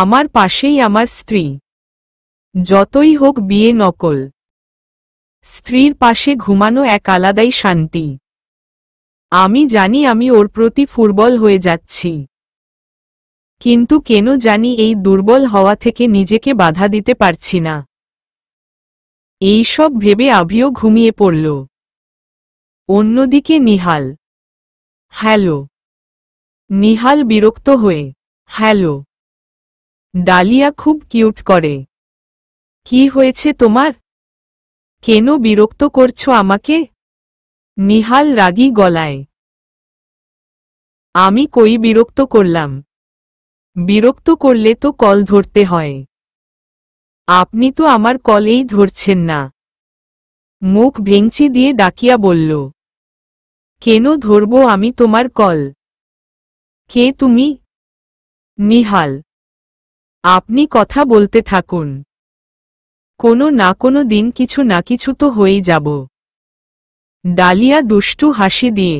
আমার পাশেই আমার স্ত্রী যতই হোক বিয়ে নকল স্ত্রীর পাশে ঘুমানো এক আলাদাই শান্তি আমি জানি আমি ওর প্রতি ফুটবল হয়ে যাচ্ছি কিন্তু কেন জানি এই দুর্বল হওয়া থেকে নিজেকে বাধা দিতে পারছি না এই সব ভেবে আভিও ঘুমিয়ে পড়ল অন্যদিকে নিহাল হ্যালো নিহাল বিরক্ত হয়ে হ্যালো ডালিয়া খুব কিউট করে কি হয়েছে তোমার কেন বিরক্ত করছো আমাকে নিহাল রাগি গলায় আমি কই বিরক্ত করলাম বিরক্ত করলে তো কল ধরতে হয় আপনি তো আমার কলেই ধরছেন না মুখ ভেঙচি দিয়ে ডাকিয়া বলল কেন ধরব আমি তোমার কল কে তুমি নিহাল আপনি কথা বলতে থাকুন কোনো না কোনো দিন কিছু না কিছু তো হয়েই যাব ডালিয়া দুষ্টু হাসি দিয়ে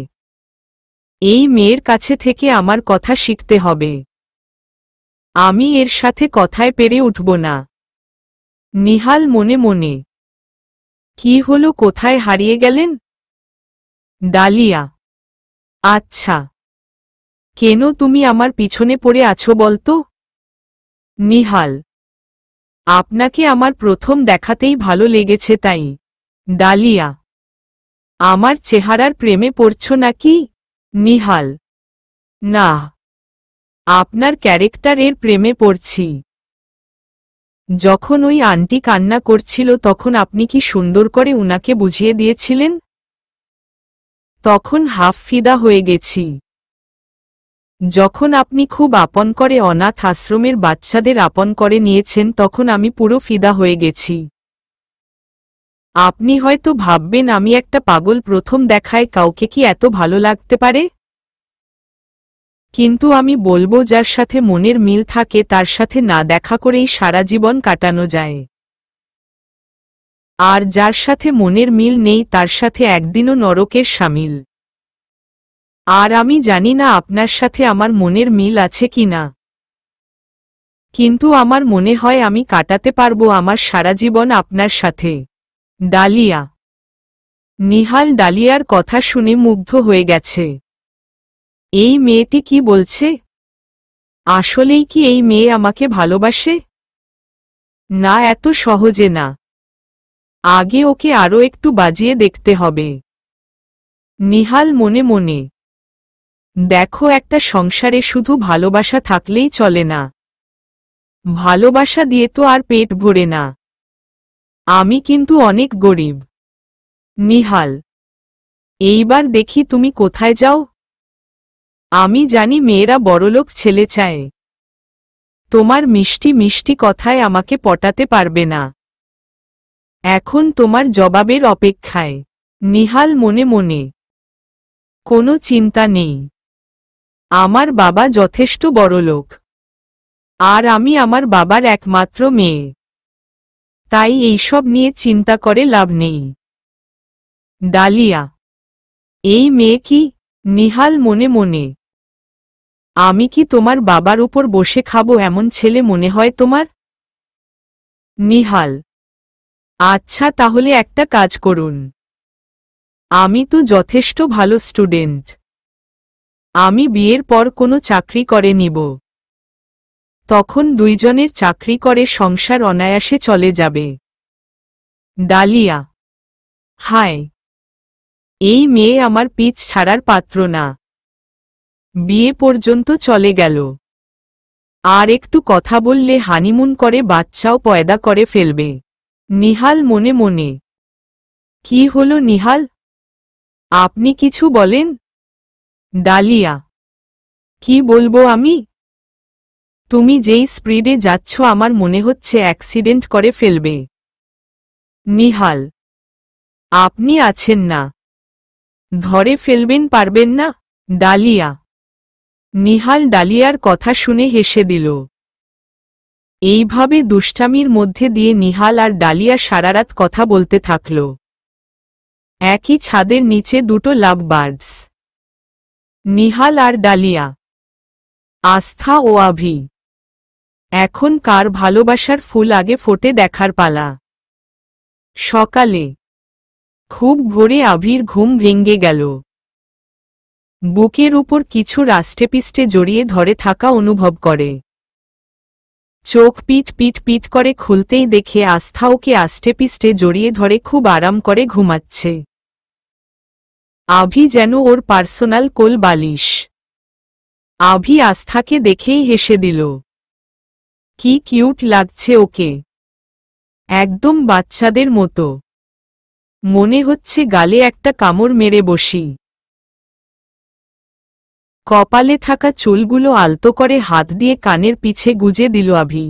এই মেয়ের কাছে থেকে আমার কথা শিখতে হবে আমি এর সাথে কথায় পেরে উঠব না নিহাল মনে মনে কি হলো কোথায় হারিয়ে গেলেন ডালিয়া আচ্ছা কেন তুমি আমার পিছনে পড়ে আছো বলতো নিহাল আপনাকে আমার প্রথম দেখাতেই ভালো লেগেছে তাই ডালিয়া আমার চেহারার প্রেমে পড়ছ নাকি নিহাল না আপনার ক্যারেক্টারের প্রেমে পড়ছি যখন ওই আন্টি কান্না করছিল তখন আপনি কি সুন্দর করে উনাকে বুঝিয়ে দিয়েছিলেন তখন হাফ ফিদা হয়ে গেছি যখন আপনি খুব আপন করে অনাথ আশ্রমের বাচ্চাদের আপন করে নিয়েছেন তখন আমি পুরো ফিদা হয়ে গেছি আপনি হয়তো ভাববেন আমি একটা পাগল প্রথম দেখায় কাউকে কি এত ভালো লাগতে পারে কিন্তু আমি বলবো যার সাথে মনের মিল থাকে তার সাথে না দেখা করেই সারা জীবন কাটানো যায় আর যার সাথে মনের মিল নেই তার সাথে একদিনও নরকের সামিল আর আমি জানি না আপনার সাথে আমার মনের মিল আছে কি না কিন্তু আমার মনে হয় আমি কাটাতে পারবো আমার সারা জীবন আপনার সাথে ডালিয়া নিহাল ডালিয়ার কথা শুনে মুগ্ধ হয়ে গেছে এই মেয়েটি কি বলছে আসলেই কি এই মেয়ে আমাকে ভালোবাসে না এত সহজে না আগে ওকে আরও একটু বাজিয়ে দেখতে হবে নিহাল মনে মনে দেখো একটা সংসারে শুধু ভালোবাসা থাকলেই চলে না ভালোবাসা দিয়ে তো আর পেট ভরে না আমি কিন্তু অনেক গরিব নিহাল এইবার দেখি তুমি কোথায় যাও আমি জানি মেয়েরা বড়লোক ছেলে চায় তোমার মিষ্টি মিষ্টি কথায় আমাকে পটাতে পারবে না এখন তোমার জবাবের অপেক্ষায় নিহাল মনে মনে কোনো চিন্তা নেই আমার বাবা যথেষ্ট বড় লোক আর আমি আমার বাবার একমাত্র মেয়ে তাই এইসব নিয়ে চিন্তা করে লাভ নেই ডালিয়া এই মেয়ে কি নিহাল মনে মনে আমি কি তোমার বাবার উপর বসে খাবো এমন ছেলে মনে হয় তোমার নিহাল আচ্ছা তাহলে একটা কাজ করুন আমি তো যথেষ্ট ভালো স্টুডেন্ট আমি বিয়ের পর কোনো চাকরি করে নিব তখন দুইজনের চাকরি করে সংসার অনায়াসে চলে যাবে ডালিয়া হায় এই মেয়ে আমার পিচ ছাড়ার পাত্র না বিয়ে পর্যন্ত চলে গেল আর একটু কথা বললে হানিমুন করে বাচ্চাও পয়দা করে ফেলবে নিহাল মনে মনে কি হলো নিহাল আপনি কিছু বলেন ডালিয়া কি বলবো আমি তুমি যেই স্প্রিডে যাচ্ছ আমার মনে হচ্ছে অ্যাক্সিডেন্ট করে ফেলবে নিহাল আপনি আছেন না ধরে ফেলবেন পারবেন না ডালিয়া নিহাল ডালিয়ার কথা শুনে হেসে দিল এইভাবে দুষ্টামির মধ্যে দিয়ে নিহাল আর ডালিয়া সারারাত কথা বলতে থাকল একই ছাদের নিচে দুটো লাভ বার্ডস নিহাল আর ডালিয়া আস্থা ও আভি এখন কার ভালোবাসার ফুল আগে ফোটে দেখার পালা সকালে খুব ভোরে আভির ঘুম ভেঙ্গে গেল বুকের উপর কিছু রাষ্ট্রেপিষ্টে জড়িয়ে ধরে থাকা অনুভব করে চোখ পিট পিট পিট করে খুলতেই দেখে আস্থা ওকে আষ্টেপিষ্টে জড়িয়ে ধরে খুব আরাম করে ঘুমাচ্ছে আভি যেন ওর পার্সোনাল কোল বালিশ আভি আস্থাকে দেখেই হেসে দিল কি কিউট লাগছে ওকে একদম বাচ্চাদের মতো মনে হচ্ছে গালে একটা কামড় মেরে বসি কপালে থাকা চুলগুলো আলতো করে হাত দিয়ে কানের পিছে গুজে দিল আভি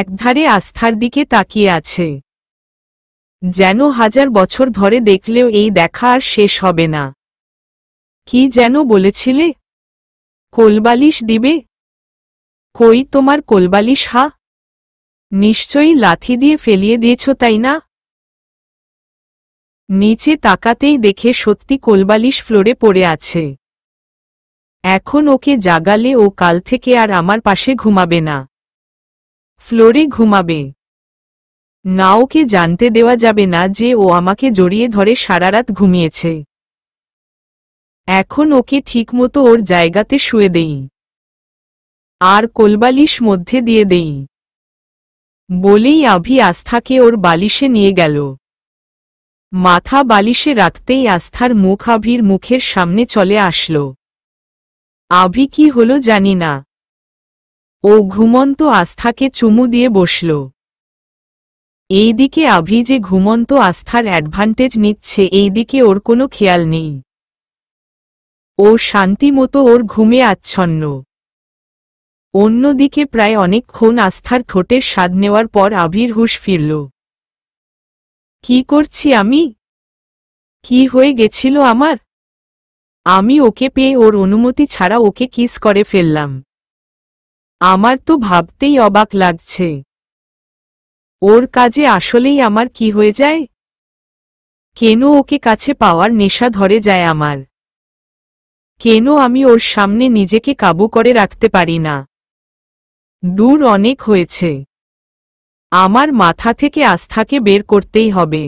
একধারে আস্থার দিকে তাকিয়ে আছে যেন হাজার বছর ধরে দেখলেও এই দেখা আর শেষ হবে না কি যেন বলেছিলে কোলবালিশ দিবে কই তোমার কোলবালিশ হা নিশ্চয়ই লাথি দিয়ে ফেলিয়ে দিয়েছ তাই না নিচে তাকাতেই দেখে সত্যি কোলবালিশ ফ্লোরে পড়ে আছে এখন ওকে জাগালে ও কাল থেকে আর আমার পাশে ঘুমাবে না ফ্লোরে ঘুমাবে না ওকে জানতে দেওয়া যাবে না যে ও আমাকে জড়িয়ে ধরে সারারাত ঘুমিয়েছে এখন ওকে ঠিকমতো ওর জায়গাতে শুয়ে দেই আর কোলবালিশ মধ্যে দিয়ে দেই বলেই আভি আস্থাকে ওর বালিশে নিয়ে গেল মাথা বালিশে রাখতেই আস্থার মুখ আভির মুখের সামনে চলে আসল আভি কি হল জানি না ও ঘুমন্ত আস্থাকে চুমু দিয়ে বসল এইদিকে আভি যে ঘুমন্ত আস্থার অ্যাডভান্টেজ নিচ্ছে এইদিকে ওর কোনো খেয়াল নেই ও শান্তি মতো ওর ঘুমে আচ্ছন্ন অন্যদিকে প্রায় অনেকক্ষণ আস্থার ঠোঁটের স্বাদ নেওয়ার পর আভির হুশ ফিরল কি করছি আমি কি হয়ে গেছিল আমার আমি ওকে পেয়ে ওর অনুমতি ছাড়া ওকে কিস করে ফেললাম আমার তো ভাবতেই অবাক লাগছে ওর কাজে আসলেই আমার কি হয়ে যায় কেন ওকে কাছে পাওয়ার নেশা ধরে যায় আমার কেন আমি ওর সামনে নিজেকে কাবু করে রাখতে পারি না দূর অনেক হয়েছে আমার মাথা থেকে আস্থাকে বের করতেই হবে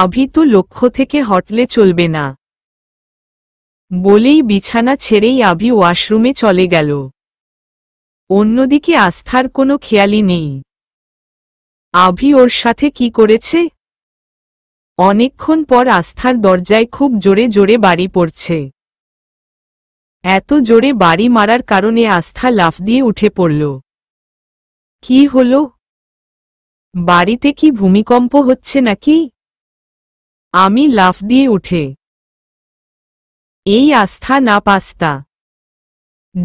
আভি তো লক্ষ্য থেকে হটলে চলবে না বলেই বিছানা ছেড়েই আভি ওয়াশরুমে চলে গেল অন্যদিকে আস্থার কোনো খেয়ালি নেই আভি ওর সাথে কি করেছে অনেকক্ষণ পর আস্থার দরজায় খুব জোরে জোরে বাড়ি পড়ছে এত জোরে বাড়ি মারার কারণে আস্থা লাফ দিয়ে উঠে পড়ল কি হল বাড়িতে কি ভূমিকম্প হচ্ছে নাকি আমি লাফ দিয়ে উঠে এই আস্থা না পাস্তা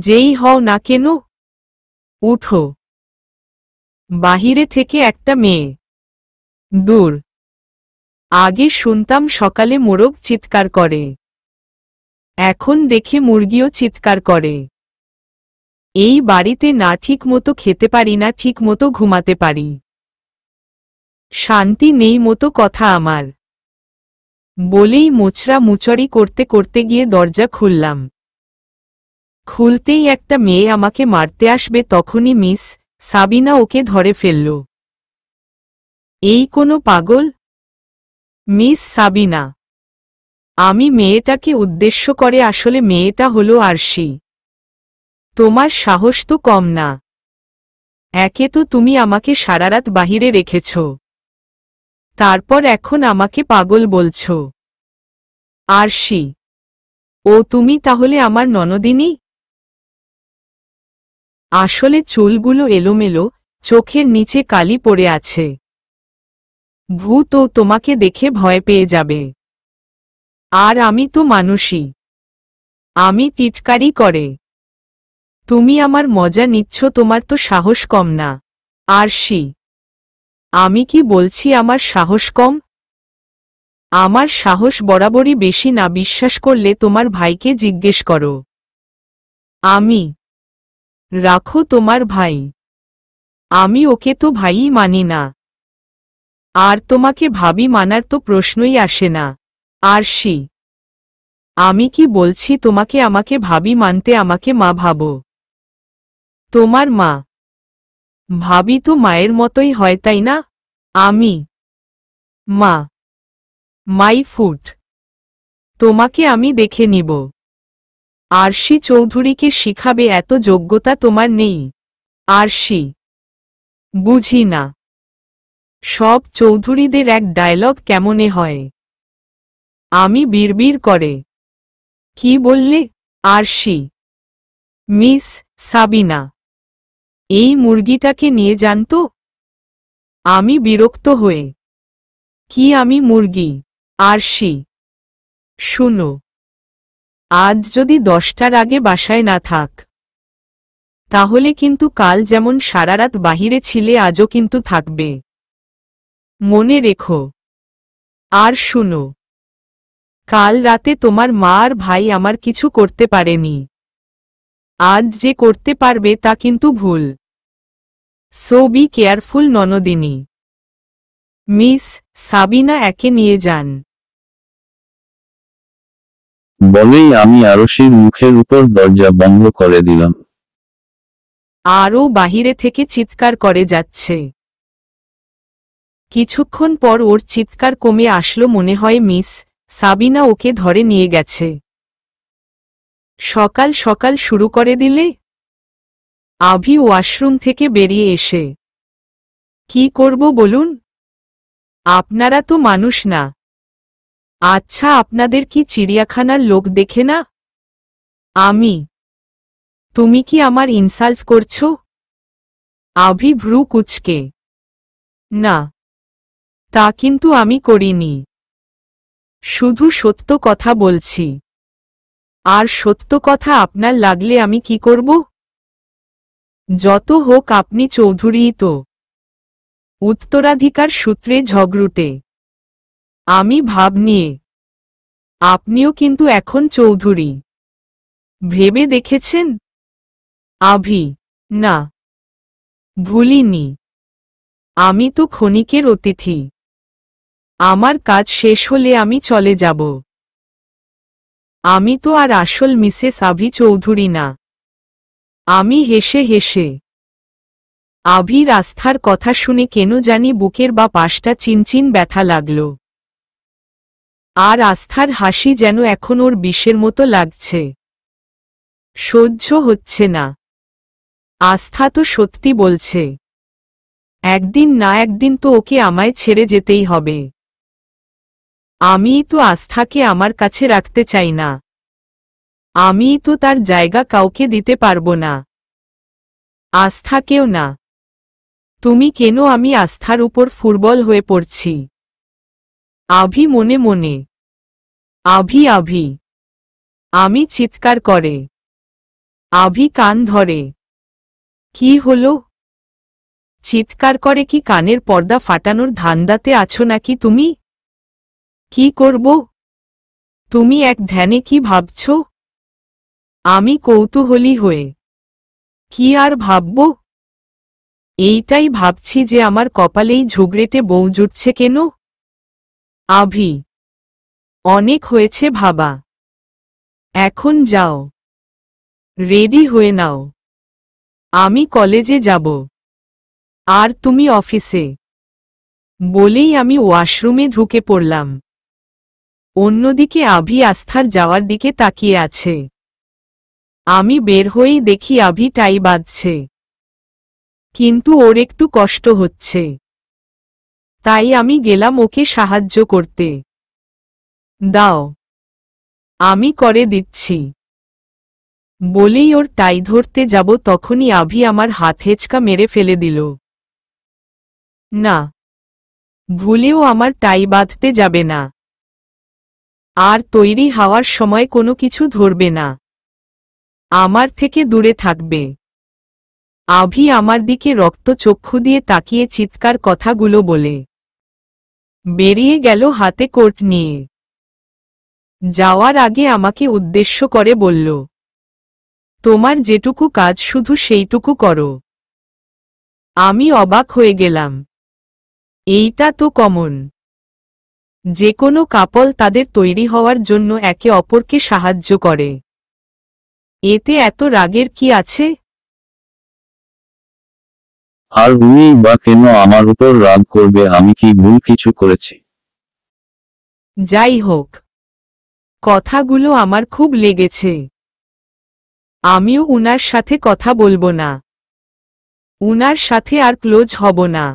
যেই হও না কেন উঠো বাহিরে থেকে একটা মেয়ে দূর আগে শুনতাম সকালে মোরগ চিৎকার করে এখন দেখে মুরগিও চিৎকার করে এই বাড়িতে না ঠিক মতো খেতে পারি না ঠিক মতো ঘুমাতে পারি শান্তি নেই মতো কথা আমার বলেই মোচড়া মুচড়ি করতে করতে গিয়ে দরজা খুললাম খুলতেই একটা মেয়ে আমাকে মারতে আসবে তখনই মিস সাবিনা ওকে ধরে ফেলল এই কোনো পাগল মিস সাবিনা আমি মেয়েটাকে উদ্দেশ্য করে আসলে মেয়েটা হল আরশি তোমার সাহস তো কম না একে তো তুমি আমাকে সারারাত বাহিরে রেখেছ তারপর এখন আমাকে পাগল বলছ আরশি ও তুমি তাহলে আমার ননদিনী আসলে চুলগুলো এলোমেলো চোখের নিচে কালি পড়ে আছে ভূত ও তোমাকে দেখে ভয় পেয়ে যাবে আর আমি তো মানুষই আমি টিটকারি করে তুমি আমার মজা নিচ্ছ তোমার তো সাহস কম না আরশি আমি কি বলছি আমার সাহস কম আমার সাহস বরাবরই বেশি না বিশ্বাস করলে তোমার ভাইকে জিজ্ঞেস করো আমি রাখো তোমার ভাই আমি ওকে তো ভাইই মানি না আর তোমাকে ভাবি মানার তো প্রশ্নই আসে না আরশি আমি কি বলছি তোমাকে আমাকে ভাবি মানতে আমাকে মা ভাবো তোমার মা ভাবি তো মায়ের মতোই হয় তাই না আমি মা মাই ফুট তোমাকে আমি দেখে নিব আরশি চৌধুরীকে শিখাবে এত যোগ্যতা তোমার নেই আরশি বুঝি না সব চৌধুরীদের এক ডায়লগ কেমনে হয় আমি বিড়বিড় করে কি বললে আরশি মিস সাবিনা এই মুরগিটাকে নিয়ে যান তো আমি বিরক্ত হয়ে কি আমি মুরগি আরশি শুনো আজ যদি দশটার আগে বাসায় না থাক তাহলে কিন্তু কাল যেমন সারারাত বাহিরে ছিলে আজও কিন্তু থাকবে মনে রেখো আর শুনো কাল রাতে তোমার মা আর ভাই আমার কিছু করতে পারেনি আজ যে করতে পারবে তা কিন্তু ভুল so be careful Nandini miss Sabina একে নিয়ে যান বলেই আমি আরশির মুখের উপর দরজা বন্ধ করে দিলাম আরও বাহিরে থেকে চিৎকার করে যাচ্ছে কিছুক্ষণ পর ওর চিৎকার কমে আসলো মনে হয় মিস সাবিনা ওকে ধরে নিয়ে গেছে সকাল সকাল শুরু করে দিলে আভি ওয়াশরুম থেকে বেরিয়ে এসে কি করব বলুন আপনারা তো মানুষ না আচ্ছা আপনাদের কি চিড়িয়াখানার লোক দেখে না আমি তুমি কি আমার ইনসাল্ট করছো আভি ভ্রু কুচকে না তা কিন্তু আমি করিনি শুধু সত্য কথা বলছি আর সত্য কথা আপনার লাগলে আমি কি করব যত হোক আপনি চৌধুরী তো উত্তরাধিকার সূত্রে ঝগড়ুটে আমি ভাব নিয়ে আপনিও কিন্তু এখন চৌধুরী ভেবে দেখেছেন আভি না ভুলিনি আমি তো ক্ষণিকের অতিথি আমার কাজ শেষ হলে আমি চলে যাব আমি তো আর আসল মিসেস আভি চৌধুরী না আমি হেসে হেসে আভির আস্থার কথা শুনে কেন জানি বুকের বা পাশটা চিনচিন ব্যথা লাগলো আর আস্থার হাসি যেন এখন ওর বিষের মতো লাগছে সহ্য হচ্ছে না আস্থা তো সত্যি বলছে একদিন না একদিন তো ওকে আমায় ছেড়ে যেতেই হবে আমিই তো আস্থাকে আমার কাছে রাখতে চাই না আমিই তো তার জায়গা কাউকে দিতে পারবো না আস্থাকেও না তুমি কেন আমি আস্থার উপর ফুটবল হয়ে পড়ছি আভি মনে মনে আভি আভি আমি চিৎকার করে আভি কান ধরে কি হল চিৎকার করে কি কানের পর্দা ফাটানোর ধান্দাতে আছো নাকি তুমি কি করব তুমি এক ধ্যানে কি ভাবছ আমি কৌতূহলী হয়ে কি আর ভাবব এইটাই ভাবছি যে আমার কপালেই ঝুগড়েটে বউ জুটছে কেন আভি অনেক হয়েছে ভাবা এখন যাও রেডি হয়ে নাও আমি কলেজে যাব আর তুমি অফিসে বলেই আমি ওয়াশরুমে ঢুকে পড়লাম অন্যদিকে আভি আস্থার যাওয়ার দিকে তাকিয়ে আছে আমি বের হয়েই দেখি আভি টাই বাঁধছে কিন্তু ওর একটু কষ্ট হচ্ছে তাই আমি গেলাম ওকে সাহায্য করতে দাও আমি করে দিচ্ছি বলেই ওর টাই ধরতে যাব তখনই আভি আমার হাত হেঁচকা মেরে ফেলে দিল না ভুলেও আমার টাই বাঁধতে যাবে না আর তৈরি হওয়ার সময় কোনো কিছু ধরবে না আমার থেকে দূরে থাকবে আভি আমার দিকে রক্ত চক্ষু দিয়ে তাকিয়ে চিৎকার কথাগুলো বলে বেরিয়ে গেল হাতে কোট নিয়ে যাওয়ার আগে আমাকে উদ্দেশ্য করে বলল তোমার যেটুকু কাজ শুধু সেইটুকু করো আমি অবাক হয়ে গেলাম এইটা তো কমন যে কোনো কাপল তাদের তৈরি হওয়ার জন্য একে অপরকে সাহায্য করে এতে এত রাগের কি আছে আর উনি বা কেন আমার উপর রাগ করবে আমি কি ভুল কিছু করেছি যাই হোক কথাগুলো আমার খুব লেগেছে আমিও উনার সাথে কথা বলবো না উনার সাথে আর ক্লোজ হব না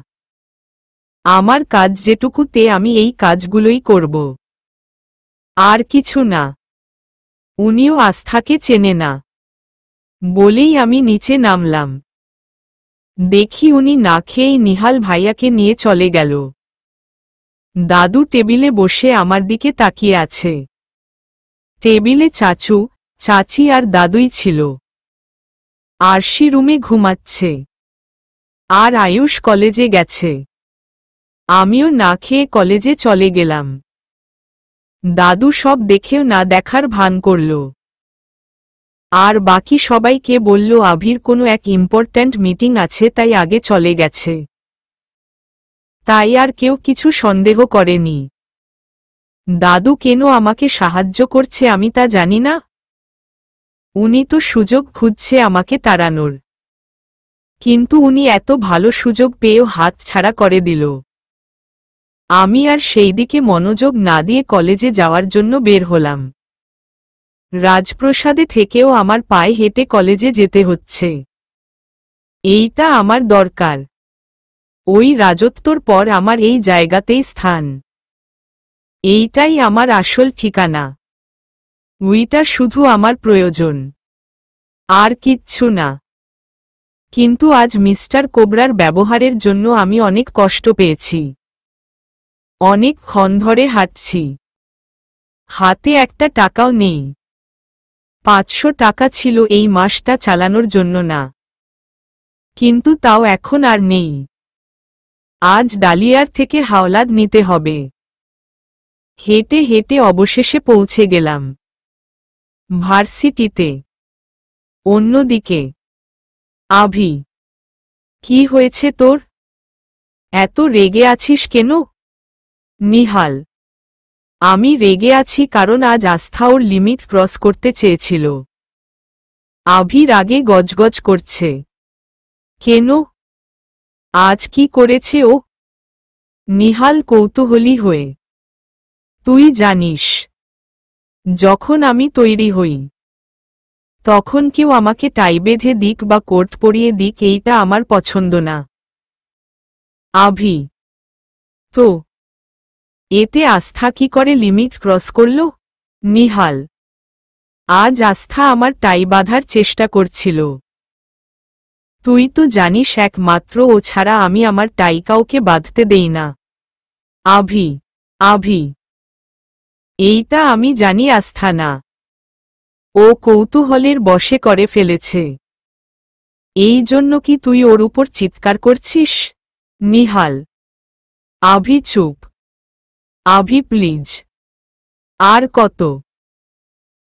আমার কাজ যেটুকুতে আমি এই কাজগুলোই করব আর কিছু না উনিও আস্থাকে চেনে না বলেই আমি নিচে নামলাম দেখি উনি না খেয়েই নিহাল ভাইয়াকে নিয়ে চলে গেল দাদু টেবিলে বসে আমার দিকে তাকিয়ে আছে টেবিলে চাচু চাচি আর দাদুই ছিল আরশি রুমে ঘুমাচ্ছে আর আয়ুষ কলেজে গেছে আমিও না খেয়ে কলেজে চলে গেলাম দাদু সব দেখেও না দেখার ভান করল আর বাকি সবাইকে বলল আভির কোনো এক ইম্পর্ট্যান্ট মিটিং আছে তাই আগে চলে গেছে তাই আর কেউ কিছু সন্দেহ করেনি দাদু কেন আমাকে সাহায্য করছে আমি তা জানি না উনি তো সুযোগ খুঁজছে আমাকে তাড়ানোর কিন্তু উনি এত ভালো সুযোগ পেয়েও হাত ছাড়া করে দিল আমি আর সেই দিকে মনোযোগ না দিয়ে কলেজে যাওয়ার জন্য বের হলাম রাজপ্রসাদে থেকেও আমার পায়ে হেঁটে কলেজে যেতে হচ্ছে এইটা আমার দরকার ওই রাজত্বর পর আমার এই জায়গাতেই স্থান এইটাই আমার আসল ঠিকানা উইটা শুধু আমার প্রয়োজন আর কিচ্ছু না কিন্তু আজ মিস্টার কোবরার ব্যবহারের জন্য আমি অনেক কষ্ট পেয়েছি অনেক ক্ষণ ধরে হাঁটছি হাতে একটা টাকাও নেই পাঁচশো টাকা ছিল এই মাসটা চালানোর জন্য না কিন্তু তাও এখন আর নেই আজ ডালিয়ার থেকে হাওলাদ নিতে হবে হেঁটে হেঁটে অবশেষে পৌঁছে গেলাম ভার্সিটিতে অন্যদিকে আভি কি হয়েছে তোর এত রেগে আছিস কেন নিহাল আমি রেগে আছি কারণ আজ আস্থাওর লিমিট ক্রস করতে চেয়েছিল আভি রাগে গজগজ করছে কেন আজ কি করেছে ও নিহাল কৌতূহলী হয়ে তুই জানিস যখন আমি তৈরি হই তখন কেউ আমাকে টাই বেঁধে দিক বা কোট পরিয়ে দিক এইটা আমার পছন্দ না আভি তো এতে আস্থা কি করে লিমিট ক্রস করল নিহাল আজ আস্থা আমার টাই বাঁধার চেষ্টা করছিল তুই তো জানিস একমাত্র ও ছাড়া আমি আমার টাই কাউকে বাঁধতে দেই না আভি আভি এইটা আমি জানি আস্থা না ও কৌতূহলের বসে করে ফেলেছে এই জন্য কি তুই ওর উপর চিৎকার করছিস নিহাল আভি চুপ আভি প্লিজ আর কত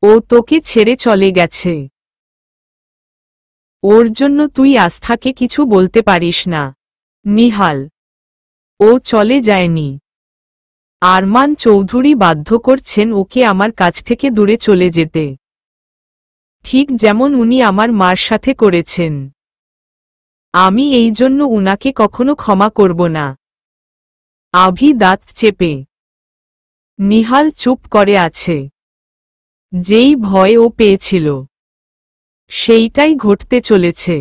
ও তোকে ছেড়ে চলে গেছে ওর জন্য তুই আস্থাকে কিছু বলতে পারিস না নিহাল ও চলে যায়নি আরমান চৌধুরী বাধ্য করছেন ওকে আমার কাছ থেকে দূরে চলে যেতে ঠিক যেমন উনি আমার মার সাথে করেছেন আমি এই জন্য উনাকে কখনো ক্ষমা করব না আভি দাঁত চেপে নিহাল চুপ করে আছে যেই ভয় ও পেয়েছিল সেইটাই ঘটতে চলেছে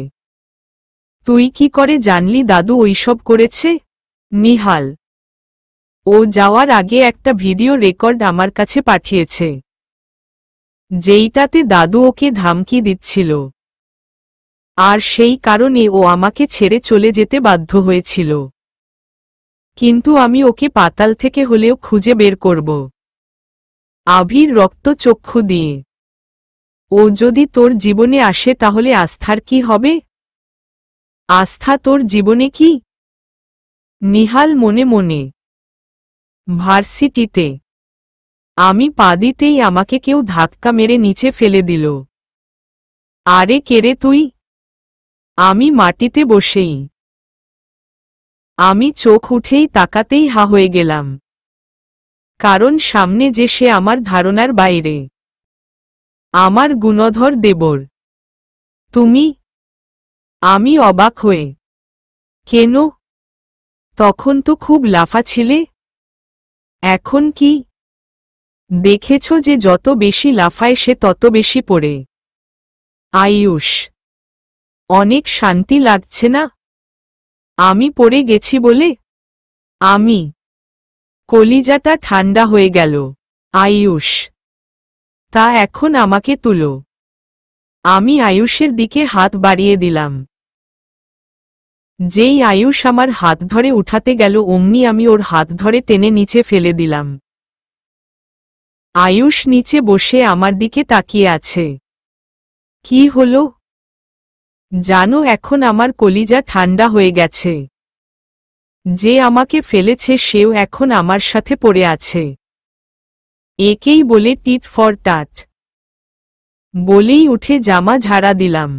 তুই কি করে জানলি দাদু ওইসব করেছে নিহাল ও যাওয়ার আগে একটা ভিডিও রেকর্ড আমার কাছে পাঠিয়েছে যেইটাতে দাদু ওকে ধামকি দিচ্ছিল আর সেই কারণে ও আমাকে ছেড়ে চলে যেতে বাধ্য হয়েছিল কিন্তু আমি ওকে পাতাল থেকে হলেও খুঁজে বের করব আভির রক্ত চক্ষু দিয়ে ও যদি তোর জীবনে আসে তাহলে আস্থার কি হবে আস্থা তোর জীবনে কি নিহাল মনে মনে ভার্সিটিতে আমি পা দিতেই আমাকে কেউ ধাক্কা মেরে নিচে ফেলে দিল আরে কেরে তুই আমি মাটিতে বসেই আমি চোখ উঠেই তাকাতেই হা হয়ে গেলাম কারণ সামনে যে সে আমার ধারণার বাইরে আমার গুণধর দেবর তুমি আমি অবাক হয়ে কেন তখন তো খুব লাফা ছিলে এখন কি দেখেছ যে যত বেশি লাফায় সে তত বেশি পড়ে আয়ুষ অনেক শান্তি লাগছে না আমি পড়ে গেছি বলে আমি কলিজাটা ঠান্ডা হয়ে গেল আয়ুষ তা এখন আমাকে তুলো আমি আয়ুষের দিকে হাত বাড়িয়ে দিলাম যেই আয়ুষ আমার হাত ধরে উঠাতে গেল অমনি আমি ওর হাত ধরে টেনে নিচে ফেলে দিলাম আয়ুষ নিচে বসে আমার দিকে তাকিয়ে আছে কি হলো জানো এখন আমার কলিজা ঠান্ডা হয়ে গেছে যে আমাকে ফেলেছে সেও এখন আমার সাথে পড়ে আছে একেই বলে টিট ফর টাট বলেই উঠে জামা ঝাড়া দিলাম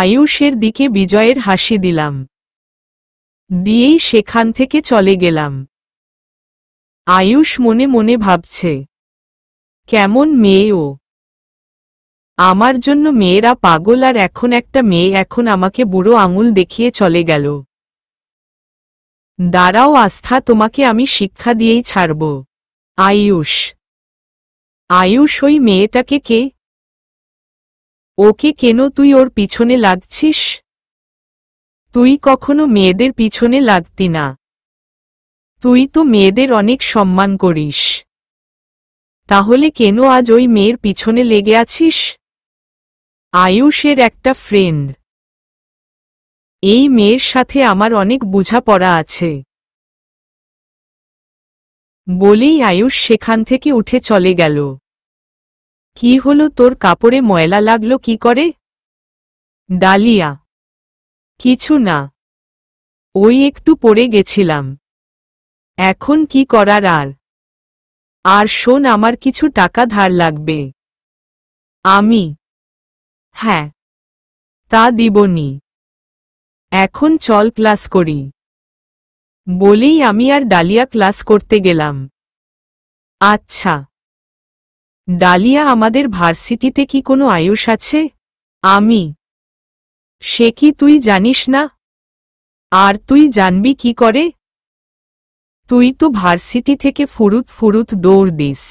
আয়ুষের দিকে বিজয়ের হাসি দিলাম দিয়েই সেখান থেকে চলে গেলাম আয়ুষ মনে মনে ভাবছে কেমন মেয়ে আমার জন্য মেয়েরা পাগল আর এখন একটা মেয়ে এখন আমাকে বুড়ো আঙুল দেখিয়ে চলে গেল দাঁড়াও আস্থা তোমাকে আমি শিক্ষা দিয়েই ছাড়ব আয়ুষ আয়ুষ ওই মেয়েটাকে কে ওকে কেন তুই ওর পিছনে লাগছিস তুই কখনো মেয়েদের পিছনে লাগতি না তুই তো মেয়েদের অনেক সম্মান করিস তাহলে কেন আজ ওই মেয়ের পিছনে লেগে আছিস আয়ুষের একটা ফ্রেন্ড এই মেয়ের সাথে আমার অনেক বোঝাপড়া আছে বলেই আয়ুষ সেখান থেকে উঠে চলে গেল কি হলো তোর কাপড়ে ময়লা লাগলো কি করে ডালিয়া কিছু না ওই একটু পড়ে গেছিলাম এখন কি করার আর আর শোন আমার কিছু টাকা ধার লাগবে আমি হ্যাঁ তা দিবনি এখন চল ক্লাস করি বলেই আমি আর ডালিয়া ক্লাস করতে গেলাম আচ্ছা ডালিয়া আমাদের ভার্সিটিতে কি কোনো আয়ুষ আছে আমি সে কি তুই জানিস না আর তুই জানবি কি করে তুই তো ভার্সিটি থেকে ফুরুত ফুরুত দৌড় দিস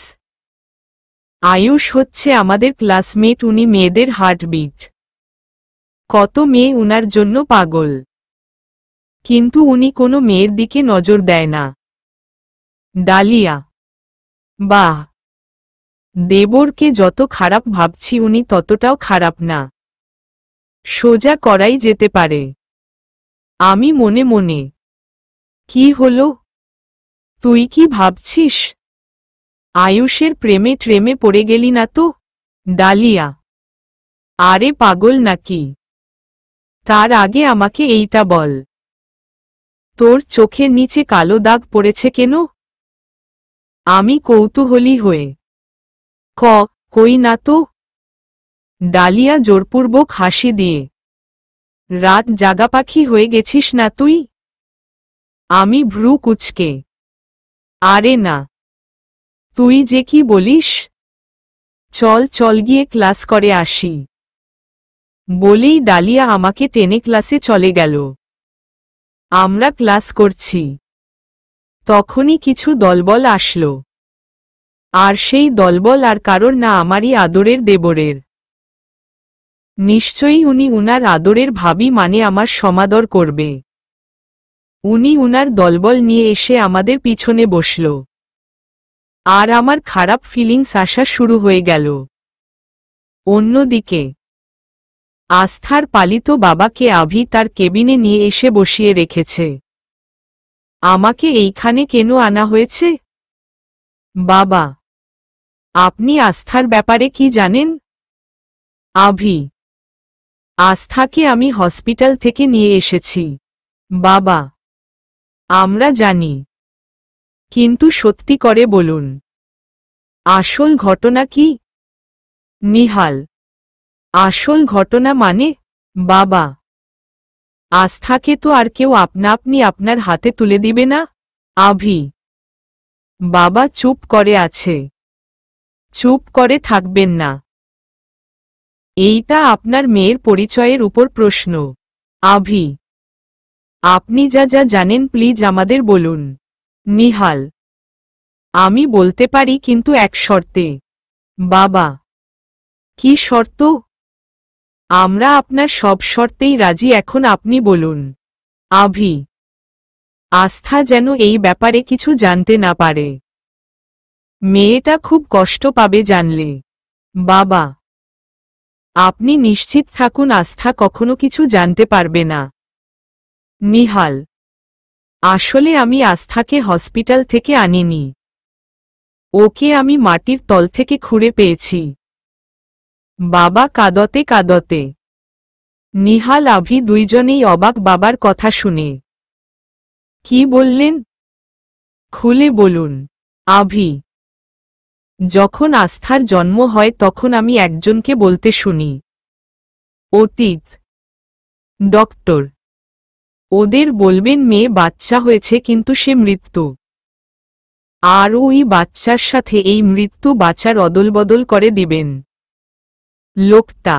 আয়ুষ হচ্ছে আমাদের ক্লাসমেট উনি মেয়েদের হার্টবিট কত মেয়ে উনার জন্য পাগল কিন্তু উনি কোনো মেয়ের দিকে নজর দেয় না ডালিয়া বা দেবরকে যত খারাপ ভাবছি উনি ততটাও খারাপ না সোজা করাই যেতে পারে আমি মনে মনে কি হলো তুই কি ভাবছিস আয়ুষের প্রেমে ট্রেমে পড়ে গেলি না তো ডালিয়া আরে পাগল নাকি তার আগে আমাকে এইটা বল তোর চোখের নিচে কালো দাগ পড়েছে কেন আমি কৌতূহলী হয়ে ক কই না তো ডালিয়া জোরপূর্বক হাসি দিয়ে রাত জাগা পাখি হয়ে গেছিস না তুই আমি ভ্রু কুচকে আরে না তুই যে কি বলিস চল চল গিয়ে ক্লাস করে আসি বলেই ডালিয়া আমাকে টেনে ক্লাসে চলে গেল আমরা ক্লাস করছি তখনই কিছু দলবল আসলো আর সেই দলবল আর কারোর না আমারই আদরের দেবরের নিশ্চয়ই উনি উনার আদরের ভাবি মানে আমার সমাদর করবে উনি উনার দলবল নিয়ে এসে আমাদের পিছনে বসল আর আমার খারাপ ফিলিংস আসা শুরু হয়ে গেল অন্যদিকে আস্থার পালিত বাবাকে আভি তার কেবিনে নিয়ে এসে বসিয়ে রেখেছে আমাকে এইখানে কেন আনা হয়েছে বাবা আপনি আস্থার ব্যাপারে কি জানেন আভি আস্থাকে আমি হসপিটাল থেকে নিয়ে এসেছি বাবা আমরা জানি কিন্তু সত্যি করে বলুন আসল ঘটনা কি নিহাল আসল ঘটনা মানে বাবা আস্থাকে তো আর কেউ আপনা আপনি আপনার হাতে তুলে দিবে না আভি বাবা চুপ করে আছে চুপ করে থাকবেন না এইটা আপনার মেয়ের পরিচয়ের উপর প্রশ্ন আভি আপনি যা যা জানেন প্লিজ আমাদের বলুন নিহাল আমি বলতে পারি কিন্তু এক শর্তে বাবা কি শর্ত আমরা আপনার সব শর্তেই রাজি এখন আপনি বলুন আভি আস্থা যেন এই ব্যাপারে কিছু জানতে না পারে মেয়েটা খুব কষ্ট পাবে জানলে বাবা আপনি নিশ্চিত থাকুন আস্থা কখনো কিছু জানতে পারবে না নিহাল আসলে আমি আস্থাকে হসপিটাল থেকে আনিনি ওকে আমি মাটির তল থেকে খুঁড়ে পেয়েছি বাবা কাদতে কাদতে নিহাল আভি দুইজনেই অবাক বাবার কথা শুনে কি বললেন খুলে বলুন আভি যখন আস্থার জন্ম হয় তখন আমি একজনকে বলতে শুনি অতীত ডক্টর ওদের বলবেন মেয়ে বাচ্চা হয়েছে কিন্তু সে মৃত্যু আর ওই বাচ্চার সাথে এই মৃত্যু বাচ্চার অদলবদল করে দিবেন লোকটা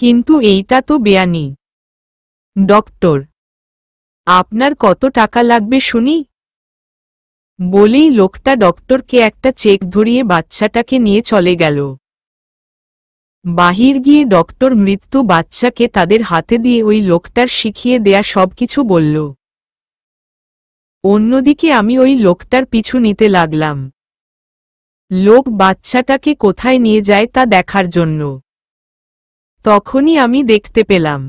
কিন্তু এইটা তো বেয়ানি ডক্টর আপনার কত টাকা লাগবে শুনি বলেই লোকটা ডক্টরকে একটা চেক ধরিয়ে বাচ্চাটাকে নিয়ে চলে গেল বাহির গিয়ে ডক্টর মৃত্যু বাচ্চাকে তাদের হাতে দিয়ে ওই লোকটার শিখিয়ে দেয়া সবকিছু বলল অন্যদিকে আমি ওই লোকটার পিছু নিতে লাগলাম লোক বাচ্চাটাকে কোথায় নিয়ে যায় তা দেখার জন্য তখনই আমি দেখতে পেলাম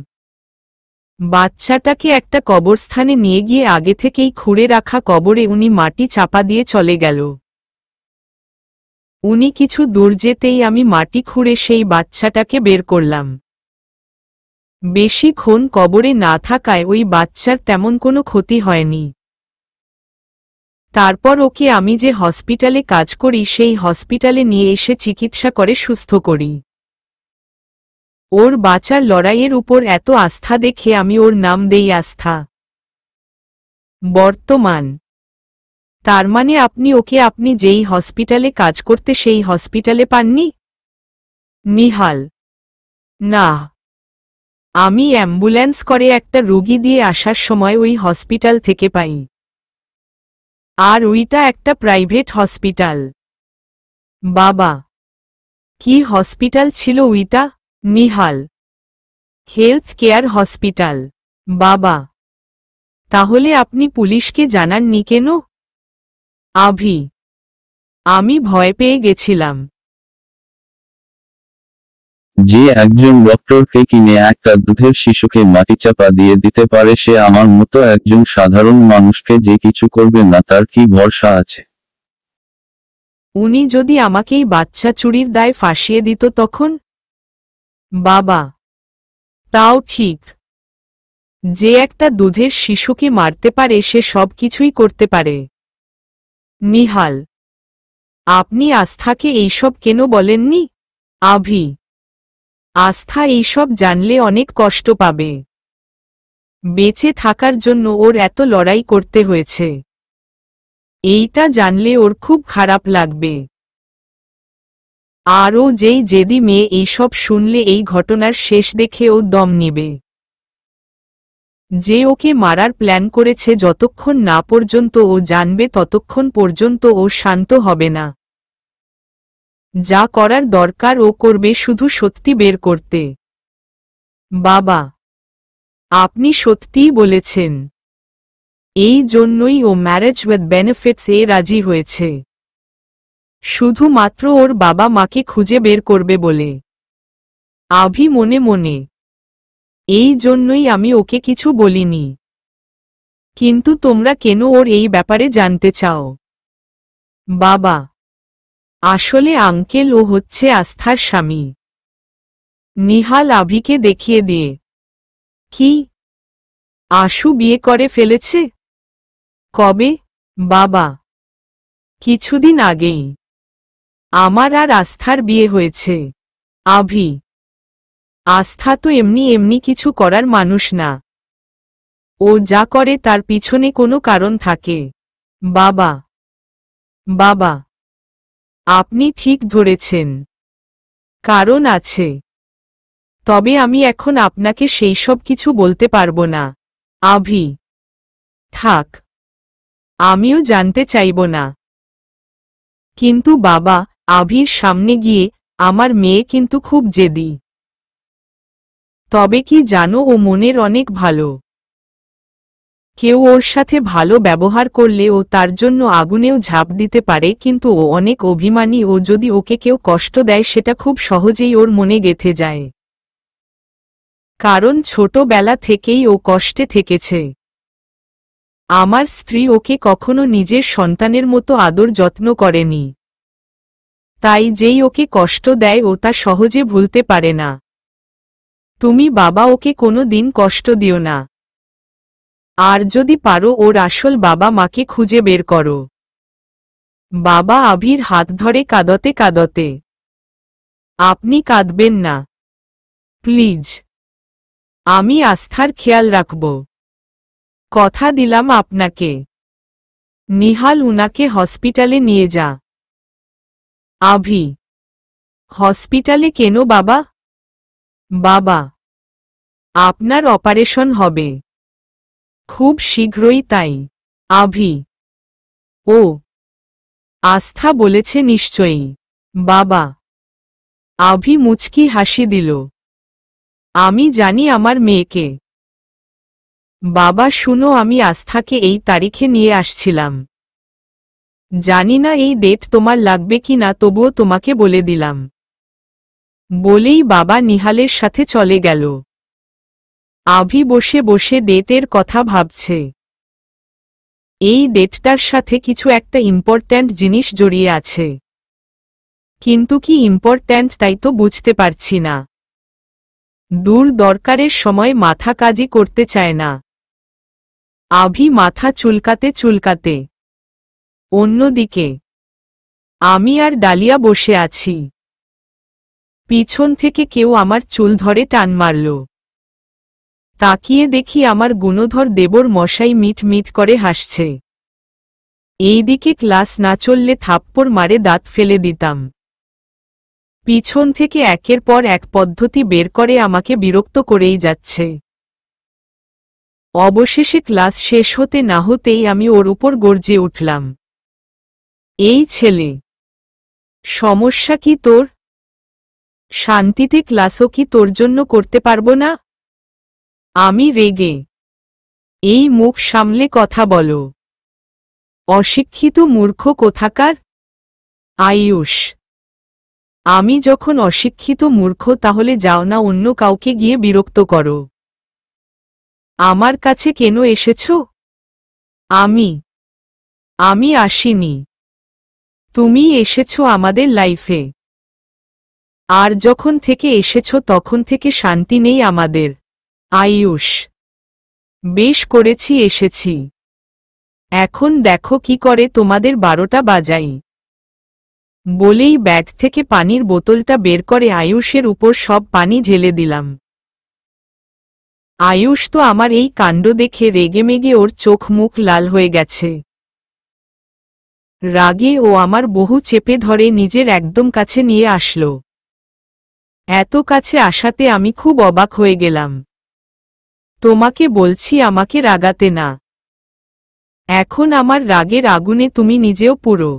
বাচ্চাটাকে একটা কবরস্থানে নিয়ে গিয়ে আগে থেকেই খুঁড়ে রাখা কবরে উনি মাটি চাপা দিয়ে চলে গেল উনি কিছু দূর যেতেই আমি মাটি খুঁড়ে সেই বাচ্চাটাকে বের করলাম বেশিক্ষণ কবরে না থাকায় ওই বাচ্চার তেমন কোনো ক্ষতি হয়নি তারপর ওকে আমি যে হসপিটালে কাজ করি সেই হসপিটালে নিয়ে এসে চিকিৎসা করে সুস্থ করি ওর বাঁচার লড়াইয়ের উপর এত আস্থা দেখে আমি ওর নাম দেই আস্থা বর্তমান তার মানে আপনি ওকে আপনি যেই হসপিটালে কাজ করতে সেই হসপিটালে পাননি নিহাল না আমি অ্যাম্বুলেন্স করে একটা রোগী দিয়ে আসার সময় ওই হসপিটাল থেকে পাই আর ওইটা একটা প্রাইভেট হসপিটাল বাবা কি হসপিটাল ছিল ওইটা নিহাল হেলথ কেয়ার হসপিটাল বাবা তাহলে আপনি পুলিশকে জানাননি কেন আভি আমি ভয় পেয়ে গেছিলাম যে একজন ডক্টরকে কিনে একটা দুধের শিশুকে মাটি চাপা দিয়ে দিতে পারে সে আমার মতো একজন সাধারণ মানুষকে যে কিছু করবে না তার কি ভরসা আছে উনি যদি আমাকেই বাচ্চা চুরির দায় ফাঁসিয়ে দিত তখন বাবা তাও ঠিক যে একটা দুধের শিশুকে মারতে পারে সে সব কিছুই করতে পারে নিহাল আপনি আস্থাকে এইসব কেন বলেননি আভি আস্থা এইসব জানলে অনেক কষ্ট পাবে বেঁচে থাকার জন্য ওর এত লড়াই করতে হয়েছে এইটা জানলে ওর খুব খারাপ লাগবে আরও যেই জেদি মেয়ে এইসব শুনলে এই ঘটনার শেষ দেখে ও দম নেবে যে ওকে মারার প্ল্যান করেছে যতক্ষণ না পর্যন্ত ও জানবে ততক্ষণ পর্যন্ত ও শান্ত হবে না যা করার দরকার ও করবে শুধু সত্যি বের করতে বাবা আপনি সত্যিই বলেছেন এই জন্যই ও ম্যারেজ উইথ বেনিফিটস এ রাজি হয়েছে শুধুমাত্র ওর বাবা মাকে খুঁজে বের করবে বলে আভি মনে মনে এই জন্যই আমি ওকে কিছু বলিনি কিন্তু তোমরা কেন ওর এই ব্যাপারে জানতে চাও বাবা আসলে আঙ্কেল ও হচ্ছে আস্থার স্বামী নিহাল আভিকে দেখিয়ে দিয়ে কি আশু বিয়ে করে ফেলেছে কবে বাবা কিছুদিন আগেই আমার আর আস্থার বিয়ে হয়েছে আভি আস্থা তো এমনি এমনি কিছু করার মানুষ না ও যা করে তার পিছনে কোনো কারণ থাকে বাবা বাবা আপনি ঠিক ধরেছেন কারণ আছে তবে আমি এখন আপনাকে সেই সব কিছু বলতে পারবো না আভি থাক আমিও জানতে চাইব না কিন্তু বাবা আভির সামনে গিয়ে আমার মেয়ে কিন্তু খুব জেদি তবে কি জানো ও মনের অনেক ভালো কেউ ওর সাথে ভালো ব্যবহার করলে ও তার জন্য আগুনেও ঝাঁপ দিতে পারে কিন্তু ও অনেক অভিমানী ও যদি ওকে কেউ কষ্ট দেয় সেটা খুব সহজেই ওর মনে গেথে যায় কারণ ছোটবেলা থেকেই ও কষ্টে থেকেছে আমার স্ত্রী ওকে কখনো নিজের সন্তানের মতো আদর যত্ন করেনি তাই যেই ওকে কষ্ট দেয় ও তা সহজে ভুলতে পারে না তুমি বাবা ওকে কোনো দিন কষ্ট দিও না আর যদি পারো ওর আসল বাবা মাকে খুঁজে বের করো বাবা আভির হাত ধরে কাঁদতে কাঁদতে আপনি কাঁদবেন না প্লিজ আমি আস্থার খেয়াল রাখব কথা দিলাম আপনাকে নিহাল উনাকে হসপিটালে নিয়ে যা আভি হসপিটালে কেন বাবা বাবা আপনার অপারেশন হবে খুব শীঘ্রই তাই আভি ও আস্থা বলেছে নিশ্চয়ই বাবা আভি মুচকি হাসি দিল আমি জানি আমার মেয়েকে বাবা শুনো আমি আস্থাকে এই তারিখে নিয়ে আসছিলাম জানি না এই ডেট তোমার লাগবে কি না তবুও তোমাকে বলে দিলাম বলেই বাবা নিহালের সাথে চলে গেল আভি বসে বসে ডেটের কথা ভাবছে এই ডেটটার সাথে কিছু একটা ইম্পর্ট্যান্ট জিনিস জড়িয়ে আছে কিন্তু কি ইম্পর্ট্যান্ট তাই তো বুঝতে পারছি না দূর দরকারের সময় মাথা কাজই করতে চায় না আভি মাথা চুলকাতে চুলকাতে অন্যদিকে আমি আর ডালিয়া বসে আছি পিছন থেকে কেউ আমার চুল ধরে টান মারল তাকিয়ে দেখি আমার গুণধর দেবর মশাই মিট মিট করে হাসছে এইদিকে ক্লাস না চললে থাপ্পড় মারে দাঁত ফেলে দিতাম পিছন থেকে একের পর এক পদ্ধতি বের করে আমাকে বিরক্ত করেই যাচ্ছে অবশেষে ক্লাস শেষ হতে না হতেই আমি ওর উপর গর্জে উঠলাম এই ছেলে সমস্যা কি তোর শান্তিতে ক্লাসও কি তোর জন্য করতে পারবো না আমি রেগে এই মুখ সামলে কথা বলো অশিক্ষিত মূর্খ কোথাকার আয়ুষ আমি যখন অশিক্ষিত মূর্খ তাহলে যাও না অন্য কাউকে গিয়ে বিরক্ত করো আমার কাছে কেন এসেছ আমি আমি আসিনি তুমি এসেছ আমাদের লাইফে আর যখন থেকে এসেছ তখন থেকে শান্তি নেই আমাদের আয়ুষ বেশ করেছি এসেছি এখন দেখো কি করে তোমাদের বারোটা বাজাই বলেই ব্যাগ থেকে পানির বোতলটা বের করে আয়ুষের উপর সব পানি ঢেলে দিলাম আয়ুষ তো আমার এই কাণ্ড দেখে রেগেমেগে ওর চোখ মুখ লাল হয়ে গেছে রাগে ও আমার বহু চেপে ধরে নিজের একদম কাছে নিয়ে আসলো এত কাছে আসাতে আমি খুব অবাক হয়ে গেলাম তোমাকে বলছি আমাকে রাগাতে না এখন আমার রাগের আগুনে তুমি নিজেও পুরো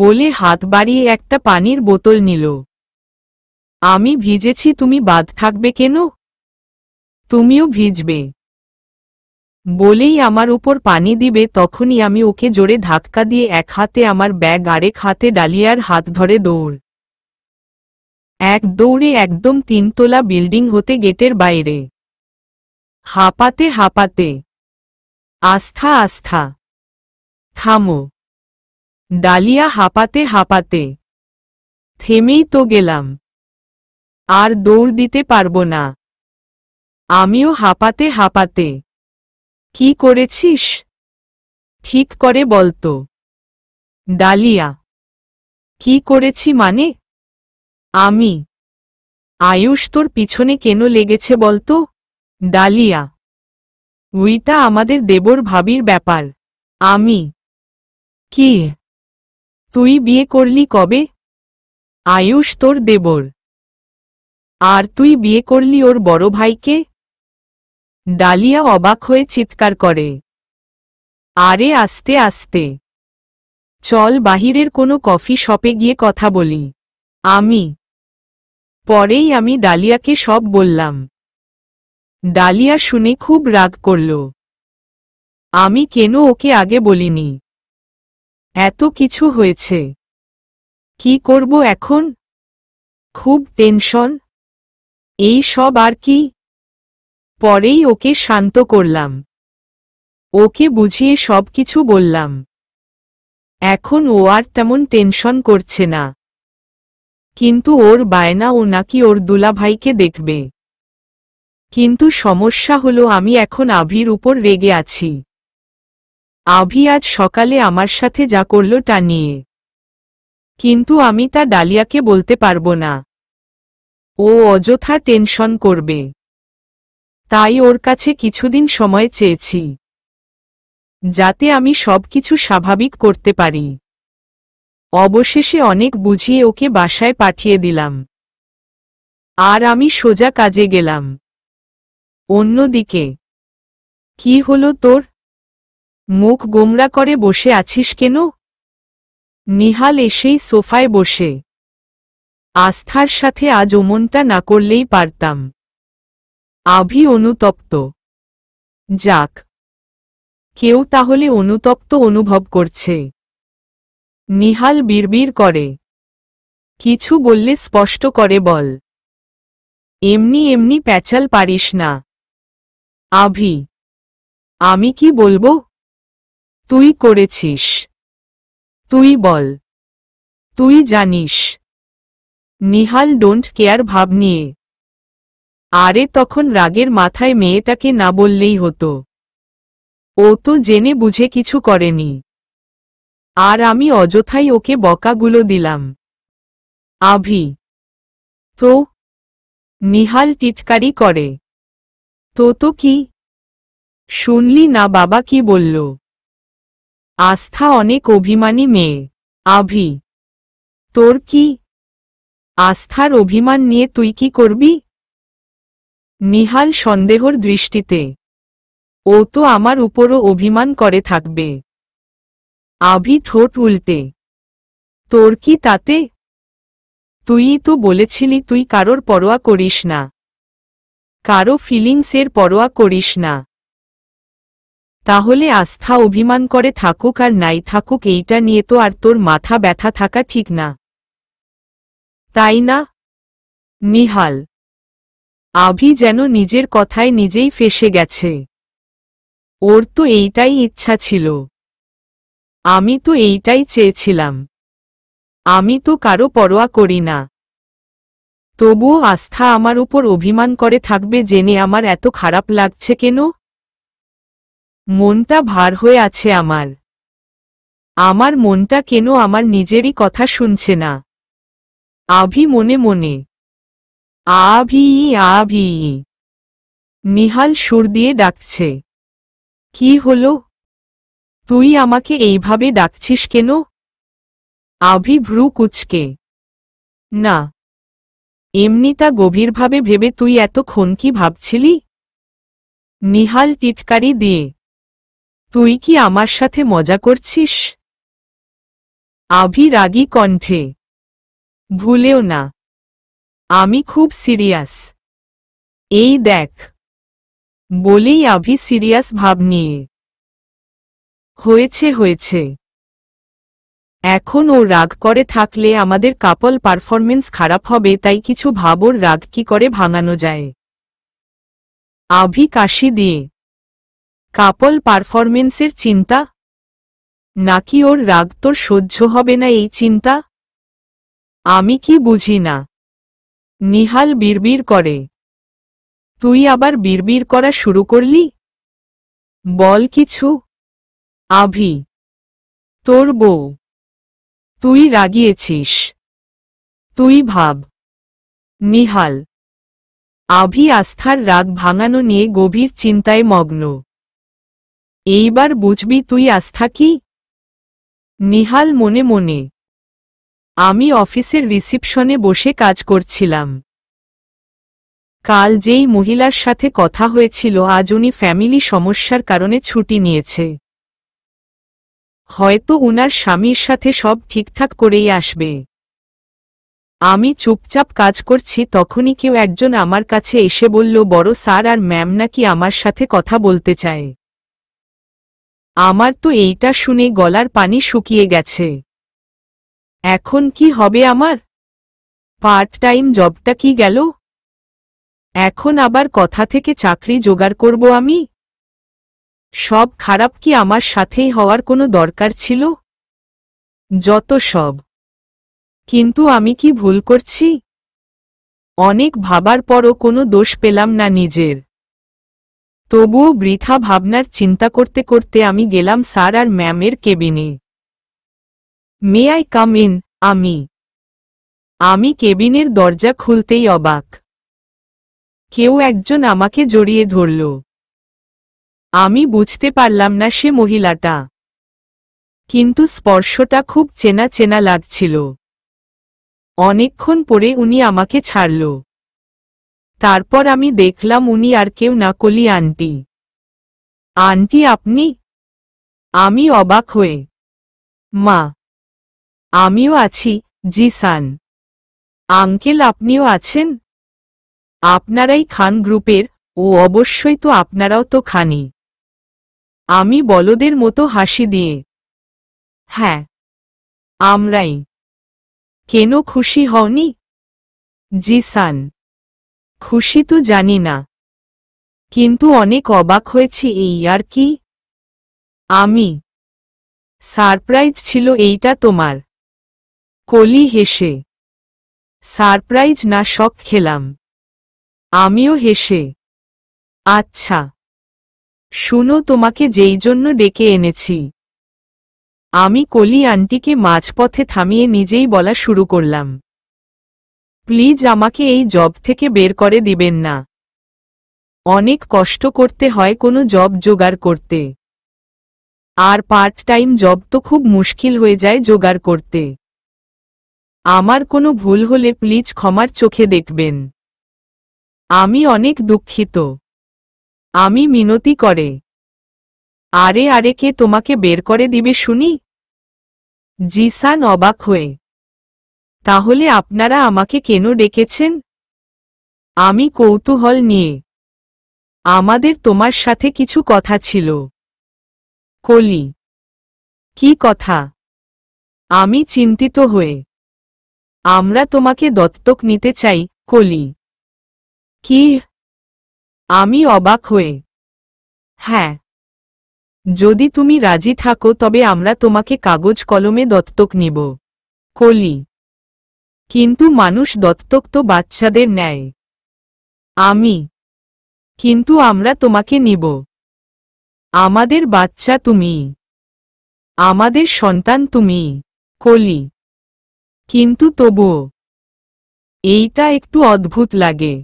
বলে হাত বাড়িয়ে একটা পানির বোতল নিল আমি ভিজেছি তুমি বাদ থাকবে কেন তুমিও ভিজবে বলেই আমার উপর পানি দিবে তখনই আমি ওকে জোরে ধাক্কা দিয়ে এক হাতে আমার ব্যাগ আরেক হাতে ডালিয়ার হাত ধরে দৌড় এক দৌড়ে একদম তিনতলা বিল্ডিং হতে গেটের বাইরে হাঁপাতে হাঁপাতে আস্থা আস্থা থামো ডালিয়া হাঁপাতে হাঁপাতে থেমেই তো গেলাম আর দৌড় দিতে পারবো না আমিও হাঁপাতে হাঁপাতে কি করেছিস ঠিক করে বলতো ডালিয়া কি করেছি মানে আমি আয়ুষ তোর পিছনে কেন লেগেছে বলতো ডালিয়া উইটা আমাদের দেবর ভাবির ব্যাপার আমি কি তুই বিয়ে করলি কবে আয়ুষ তোর দেবর আর তুই বিয়ে করলি ওর বড় ভাইকে ডালিয়া অবাক হয়ে চিৎকার করে আরে আস্তে আস্তে চল বাহিরের কোনো কফি শপে গিয়ে কথা বলি আমি পরেই আমি ডালিয়াকে সব বললাম ডালিয়া শুনে খুব রাগ করল আমি কেন ওকে আগে বলিনি এত কিছু হয়েছে কি করব এখন খুব টেনশন এই সব আর কি পরেই ওকে শান্ত করলাম ওকে বুঝিয়ে সব কিছু বললাম এখন ও আর তেমন টেনশন করছে না কিন্তু ওর বায়না ও নাকি ওর দুলাভাইকে দেখবে কিন্তু সমস্যা হলো আমি এখন আভির উপর রেগে আছি আভি আজ সকালে আমার সাথে যা করল তা নিয়ে কিন্তু আমি তা ডালিয়াকে বলতে পারবো না ও অযথা টেনশন করবে তাই ওর কাছে কিছুদিন সময় চেয়েছি যাতে আমি সব কিছু স্বাভাবিক করতে পারি অবশেষে অনেক বুঝিয়ে ওকে বাসায় পাঠিয়ে দিলাম আর আমি সোজা কাজে গেলাম অন্যদিকে কি হলো তোর মুখ গোমরা করে বসে আছিস কেন নিহাল এসেই সোফায় বসে আস্থার সাথে আজ ওমনটা না করলেই পারতাম আভি অনুতপ্ত যাক কেউ তাহলে অনুতপ্ত অনুভব করছে নিহাল বিড়বিড় করে কিছু বললে স্পষ্ট করে বল এমনি এমনি প্যাচাল পারিস না আভি আমি কি বলবো তুই করেছিস তুই বল তুই জানিস নিহাল ডোন্ট কেয়ার ভাব নিয়ে আরে তখন রাগের মাথায় মেয়েটাকে না বললেই হতো ও তো জেনে বুঝে কিছু করেনি আর আমি অযথাই ওকে বকাগুলো দিলাম আভি তো নিহাল টিটকারি করে তো তো কি শুনলি না বাবা কি বলল আস্থা অনেক অভিমানী মেয়ে আভি তোর কি আস্থার অভিমান নিয়ে তুই কি করবি নিহাল সন্দেহর দৃষ্টিতে ও তো আমার উপরও অভিমান করে থাকবে আভি ঠোঁট উল্টে তোর কি তাতে তুই তো বলেছিলি তুই কারোর পরোয়া করিস না কারো ফিলিংসের পরোয়া করিস না তাহলে আস্থা অভিমান করে থাকুক আর নাই থাকুক এইটা নিয়ে তো আর তোর মাথা ব্যথা থাকা ঠিক না তাই না নিহাল আভি যেন নিজের কথায় নিজেই ফেসে গেছে ওর তো এইটাই ইচ্ছা ছিল আমি তো এইটাই চেয়েছিলাম আমি তো কারো পরোয়া করি না তবুও আস্থা আমার উপর অভিমান করে থাকবে জেনে আমার এত খারাপ লাগছে কেন মনটা ভার হয়ে আছে আমার আমার মনটা কেন আমার নিজেরই কথা শুনছে না আভি মনে মনে আভি আভি নিহাল সুর দিয়ে ডাকছে কি হলো তুই আমাকে এইভাবে ডাকছিস কেন আভি ভ্রু কুচকে না এমনি তা গভীরভাবে ভেবে তুই এত ক্ষণ কি ভাবছিলি নিহাল টিটকারি দিয়ে তুই কি আমার সাথে মজা করছিস আভি রাগি কণ্ঠে ভুলেও না আমি খুব সিরিয়াস এই দেখ বলেই আভি সিরিয়াস ভাব নিয়ে হয়েছে হয়েছে এখন ও রাগ করে থাকলে আমাদের কাপল পারফরমেন্স খারাপ হবে তাই কিছু ভাবর রাগ কি করে ভাঙানো যায় আভি কাশি দিয়ে কাপল পারফরমেন্সের চিন্তা নাকি ওর রাগ তোর সহ্য হবে না এই চিন্তা আমি কি বুঝি না নিহাল বিড়বিড় করে তুই আবার বিড়বিড় করা শুরু করলি বল কিছু আভি তোর বউ তুই রাগিয়েছিস তুই ভাব নিহাল আভি আস্থার রাগ ভাঙানো নিয়ে গভীর চিন্তায় মগ্ন এইবার বুঝবি তুই আস্থা কি নিহাল মনে মনে আমি অফিসের রিসিপশনে বসে কাজ করছিলাম কাল যেই মহিলার সাথে কথা হয়েছিল আজ উনি ফ্যামিলি সমস্যার কারণে ছুটি নিয়েছে হয়তো উনার স্বামীর সাথে সব ঠিকঠাক করেই আসবে আমি চুপচাপ কাজ করছি তখনই কেউ একজন আমার কাছে এসে বলল বড় স্যার আর ম্যাম নাকি আমার সাথে কথা বলতে চায় আমার তো এইটা শুনে গলার পানি শুকিয়ে গেছে এখন কি হবে আমার পার্ট টাইম জবটা কি গেল এখন আবার কথা থেকে চাকরি জোগাড় করব আমি সব খারাপ কি আমার সাথেই হওয়ার কোনো দরকার ছিল যত সব কিন্তু আমি কি ভুল করছি অনেক ভাবার পরও কোনো দোষ পেলাম না নিজের তবুও বৃথা ভাবনার চিন্তা করতে করতে আমি গেলাম স্যার আর ম্যামের কেবিনে মে আই কাম ইন আমি আমি কেবিনের দরজা খুলতেই অবাক কেউ একজন আমাকে জড়িয়ে ধরল আমি বুঝতে পারলাম না সে মহিলাটা কিন্তু স্পর্শটা খুব চেনা চেনা লাগছিল অনেকক্ষণ পরে উনি আমাকে ছাড়ল তারপর আমি দেখলাম উনি আর কেউ না কলি আন্টি আন্টি আপনি আমি অবাক হয়ে মা আমিও আছি জি সান আঙ্কেল আপনিও আছেন আপনারাই খান গ্রুপের ও অবশ্যই তো আপনারাও তো খানি আমি বলদের মতো হাসি দিয়ে হ্যাঁ আমরাই কেন খুশি হওনি জিসান খুশি তো জানি না কিন্তু অনেক অবাক হয়েছি এই আর কি আমি সারপ্রাইজ ছিল এইটা তোমার কলি হেসে সারপ্রাইজ না শখ খেলাম আমিও হেসে আচ্ছা শোনো তোমাকে যেই জন্য ডেকে এনেছি আমি কলি আন্টিকে মাঝপথে থামিয়ে নিজেই বলা শুরু করলাম প্লিজ আমাকে এই জব থেকে বের করে দিবেন না অনেক কষ্ট করতে হয় কোনো জব জোগাড় করতে আর পার্ট টাইম জব তো খুব মুশকিল হয়ে যায় জোগাড় করতে আমার কোনো ভুল হলে প্লিজ ক্ষমার চোখে দেখবেন আমি অনেক দুঃখিত আমি মিনতি করে আরে আরে কে তোমাকে বের করে দিবে শুনি জিসান অবাক হয়ে তাহলে আপনারা আমাকে কেন ডেকেছেন আমি কৌতূহল নিয়ে আমাদের তোমার সাথে কিছু কথা ছিল কলি কি কথা আমি চিন্তিত হয়ে আমরা তোমাকে দত্তক নিতে চাই কলি কি আমি অবাক হয়ে হ্যাঁ যদি তুমি রাজি থাকো তবে আমরা তোমাকে কাগজ কলমে দত্তক নিব কলি কিন্তু মানুষ দত্তক তো বাচ্চাদের নেয় আমি কিন্তু আমরা তোমাকে নিব আমাদের বাচ্চা তুমি আমাদের সন্তান তুমি কলি কিন্তু তবুও এইটা একটু অদ্ভুত লাগে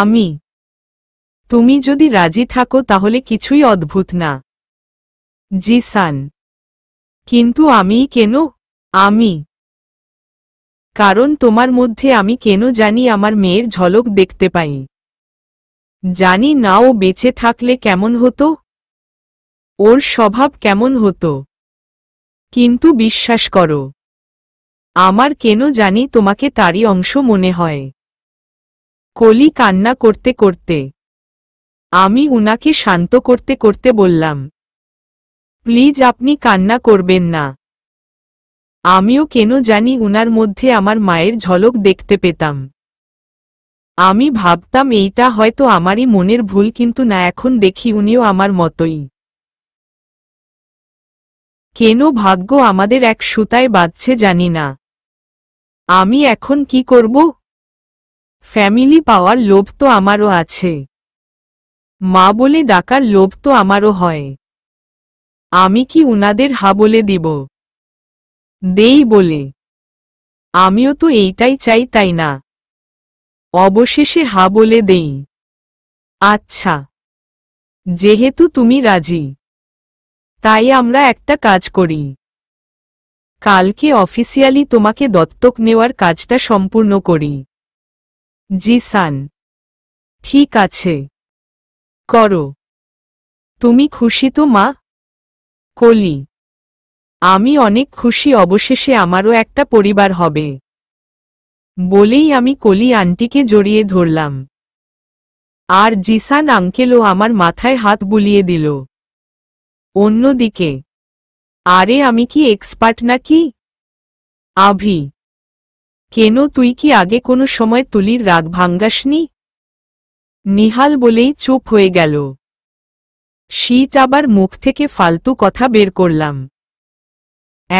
আমি তুমি যদি রাজি থাকো তাহলে কিছুই অদ্ভুত না জি সান কিন্তু আমি কেন আমি কারণ তোমার মধ্যে আমি কেন জানি আমার মেয়ের ঝলক দেখতে পাই জানি না ও বেঁচে থাকলে কেমন হতো ওর স্বভাব কেমন হতো কিন্তু বিশ্বাস করো আমার কেন জানি তোমাকে তারই অংশ মনে হয় কলি কান্না করতে করতে আমি উনাকে শান্ত করতে করতে বললাম প্লিজ আপনি কান্না করবেন না আমিও কেন জানি উনার মধ্যে আমার মায়ের ঝলক দেখতে পেতাম আমি ভাবতাম এইটা হয়তো আমারই মনের ভুল কিন্তু না এখন দেখি উনিও আমার মতোই কেন ভাগ্য আমাদের এক সুতায় বাঁধছে জানি না আমি এখন কি করব ফ্যামিলি পাওয়ার লোভ তো আমারও আছে মা বলে ডাকার লোভ তো আমারও হয় আমি কি উনাদের হা বলে দিব দেই বলে আমিও তো এইটাই চাই তাই না অবশেষে হা বলে দেই আচ্ছা যেহেতু তুমি রাজি তাই আমরা একটা কাজ করি কালকে অফিসিয়ালি তোমাকে দত্তক নেওয়ার কাজটা সম্পূর্ণ করি জি সান ঠিক আছে করো তুমি খুশি তো মা কলি আমি অনেক খুশি অবশেষে আমারও একটা পরিবার হবে বলেই আমি কলি আন্টিকে জড়িয়ে ধরলাম আর জিসান আঙ্কেলও আমার মাথায় হাত বুলিয়ে দিল অন্যদিকে আরে আমি কি এক্সপার্ট নাকি আভি কেন তুই কি আগে কোনো সময় তুলির রাগ ভাঙ্গাসনি নিহাল বলেই চুপ হয়ে গেল শীত আবার মুখ থেকে ফালতু কথা বের করলাম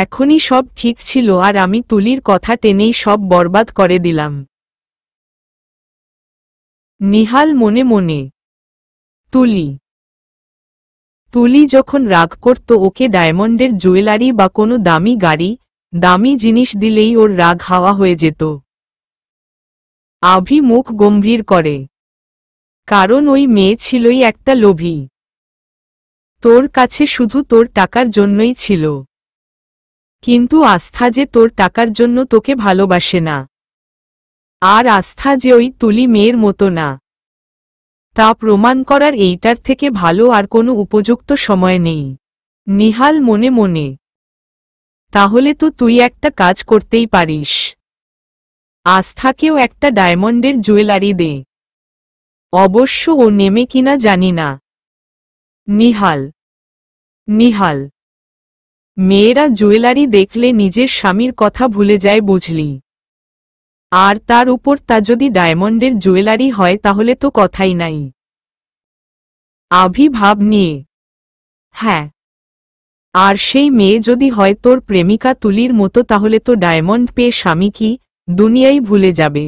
এখনই সব ঠিক ছিল আর আমি তুলির কথা টেনেই সব বরবাদ করে দিলাম নিহাল মনে মনে তুলি তুলি যখন রাগ করত ওকে ডায়মন্ডের জুয়েলারি বা কোনো দামি গাড়ি দামি জিনিস দিলেই ওর রাগ হাওয়া হয়ে যেত আভি মুখ গম্ভীর করে কারণ ওই মেয়ে ছিলই একটা লোভী তোর কাছে শুধু তোর টাকার জন্যই ছিল কিন্তু আস্থা যে তোর টাকার জন্য তোকে ভালোবাসে না আর আস্থা যে ওই তুলি মেয়ের মতো না তা প্রমাণ করার এইটার থেকে ভালো আর কোনো উপযুক্ত সময় নেই নিহাল মনে মনে তাহলে তো তুই একটা কাজ করতেই পারিস আস্থাকেও একটা ডায়মন্ডের জুয়েলারি দে অবশ্য ও নেমে কিনা জানি না নিহাল নিহাল মেয়েরা জুয়েলারি দেখলে নিজের স্বামীর কথা ভুলে যায় বুঝলি আর তার উপর তা যদি ডায়মন্ডের জুয়েলারি হয় তাহলে তো কথাই নাই আভিভাব নিয়ে হ্যাঁ আর সেই মেয়ে যদি হয় তোর প্রেমিকা তুলির মতো তাহলে তো ডায়মন্ড পেয়ে স্বামী কি দুনিয়াই ভুলে যাবে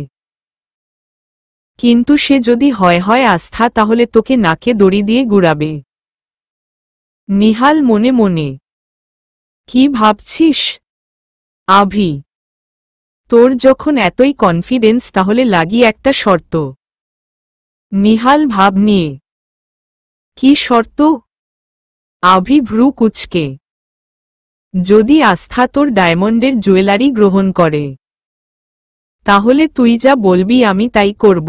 কিন্তু সে যদি হয় হয় আস্থা তাহলে তোকে নাকে দড়ি দিয়ে গুড়াবে নিহাল মনে মনে কি ভাবছিস আভি তোর যখন এতই কনফিডেন্স তাহলে লাগি একটা শর্ত নিহাল ভাব নিয়ে কি শর্ত আভি ভ্রু কুচকে যদি আস্থা তোর ডায়মন্ডের জুয়েলারি গ্রহণ করে তাহলে তুই যা বলবি আমি তাই করব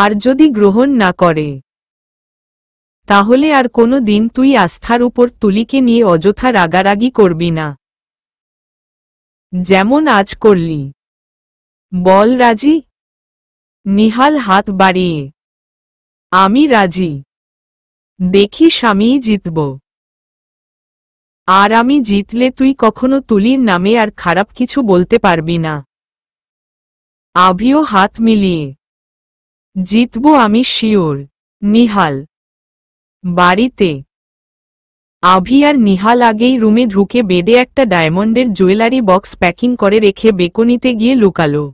আর যদি গ্রহণ না করে তাহলে আর কোনো দিন তুই আস্থার উপর তুলিকে নিয়ে অযথা রাগারাগি করবি না যেমন আজ করলি বল রাজি নিহাল হাত বাড়িয়ে আমি রাজি দেখি স্বামী জিতব আর আমি জিতলে তুই কখনো তুলির নামে আর খারাপ কিছু বলতে পারবি না আভিও হাত মিলিয়ে জিতব আমি শিওর নিহাল বাড়িতে আভি আর নিহাল আগেই রুমে ঢুকে বেডে একটা ডায়মন্ডের জুয়েলারি বক্স প্যাকিং করে রেখে বেকনিতে গিয়ে লুকালো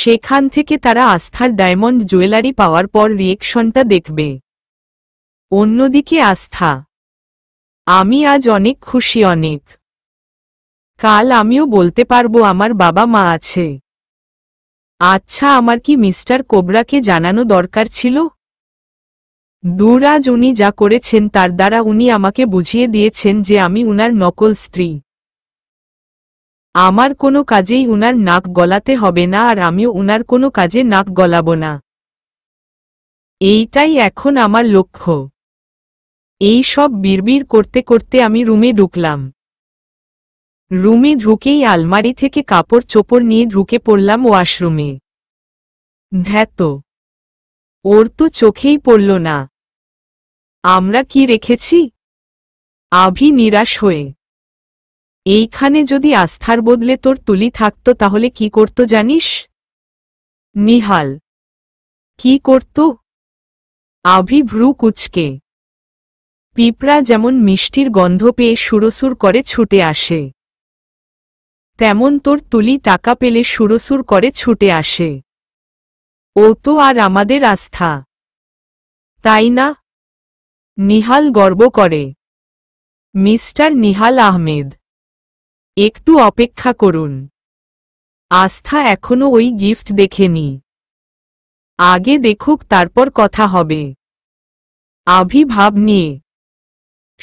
সেখান থেকে তারা আস্থার ডায়মন্ড জুয়েলারি পাওয়ার পর রিয়েকশনটা দেখবে অন্যদিকে আস্থা আমি আজ অনেক খুশি অনেক কাল আমিও বলতে পারবো আমার বাবা মা আছে আচ্ছা আমার কি মিস্টার কোবরাকে জানানো দরকার ছিল দুরাজ উনি যা করেছেন তার দ্বারা উনি আমাকে বুঝিয়ে দিয়েছেন যে আমি উনার নকল স্ত্রী আমার কোনো কাজেই উনার নাক গলাতে হবে না আর আমিও উনার কোনো কাজে নাক গলাব না এইটাই এখন আমার লক্ষ্য এই সব বিড়বিড় করতে করতে আমি রুমে ঢুকলাম রুমে ঢুকেই আলমারি থেকে কাপড় চোপড় নিয়ে ঢুকে পড়লাম ওয়াশরুমে ধ্যাত ওর তো চোখেই পড়ল না আমরা কি রেখেছি আভি নিরাশ হয়ে এইখানে যদি আস্থার বদলে তোর তুলি থাকত তাহলে কি করত জানিস নিহাল কি করত আভি ভ্রু কুচকে পিঁপড়া যেমন মিষ্টির গন্ধ পেয়ে সুরসুর করে ছুটে আসে তেমন তোর তুলি টাকা পেলে সুরসুর করে ছুটে আসে ও তো আর আমাদের আস্থা তাই না নিহাল গর্ব করে মিস্টার নিহাল আহমেদ একটু অপেক্ষা করুন আস্থা এখনো ওই গিফট দেখেনি আগে দেখুক তারপর কথা হবে আভি ভাব নিয়ে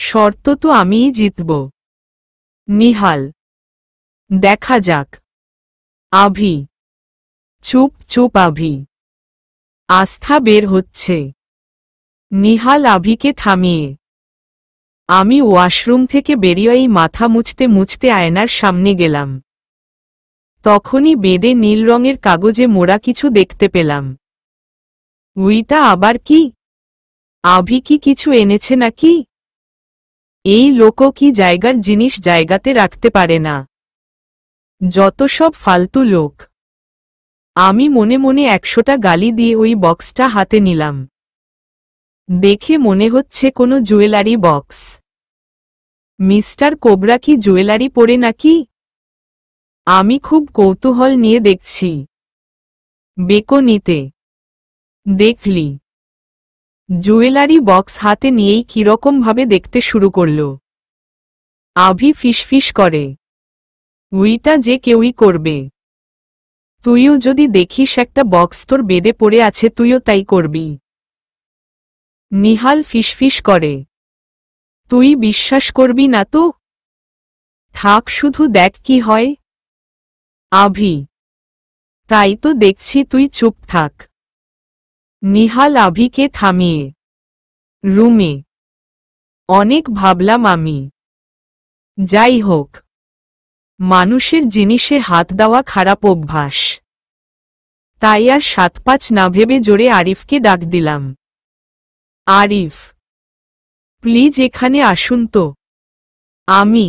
শর্ত তো আমিই জিতব নিহাল দেখা যাক আভি চুপ চুপ আভি আস্থা বের হচ্ছে নিহাল আভিকে থামিয়ে আমি ওয়াশরুম থেকে বেরিয়েই মাথা মুছতে মুছতে আয়নার সামনে গেলাম তখনই বেদে নীল রঙের কাগজে মোড়া কিছু দেখতে পেলাম উইটা আবার কি আভি কি কিছু এনেছে নাকি এই লোকও কি জায়গার জিনিস জায়গাতে রাখতে পারে না যত সব ফালতু লোক আমি মনে মনে একশোটা গালি দিয়ে ওই বক্সটা হাতে নিলাম দেখে মনে হচ্ছে কোনো জুয়েলারি বক্স মিস্টার কোবরা কি জুয়েলারি পরে নাকি আমি খুব কৌতূহল নিয়ে দেখছি বেকনিতে দেখলি জুয়েলারি বক্স হাতে নিয়েই কীরকমভাবে দেখতে শুরু করল আভি ফিসফিস করে উইটা যে কেউই করবে তুইও যদি দেখিস একটা বক্স তোর বেডে পড়ে আছে তুইও তাই করবি নিহাল ফিসফিস করে তুই বিশ্বাস করবি না তো থাক শুধু দেখ কি হয় আভি তাই তো দেখছি তুই চুপ থাক নিহাল আভিকে থামিয়ে রুমে অনেক ভাবলাম আমি যাই হোক মানুষের জিনিসে হাত দেওয়া খারাপ অভ্যাস তাই আর সাত পাঁচ না ভেবে জোরে আরিফকে ডাক দিলাম আরিফ প্লিজ এখানে আসুন তো আমি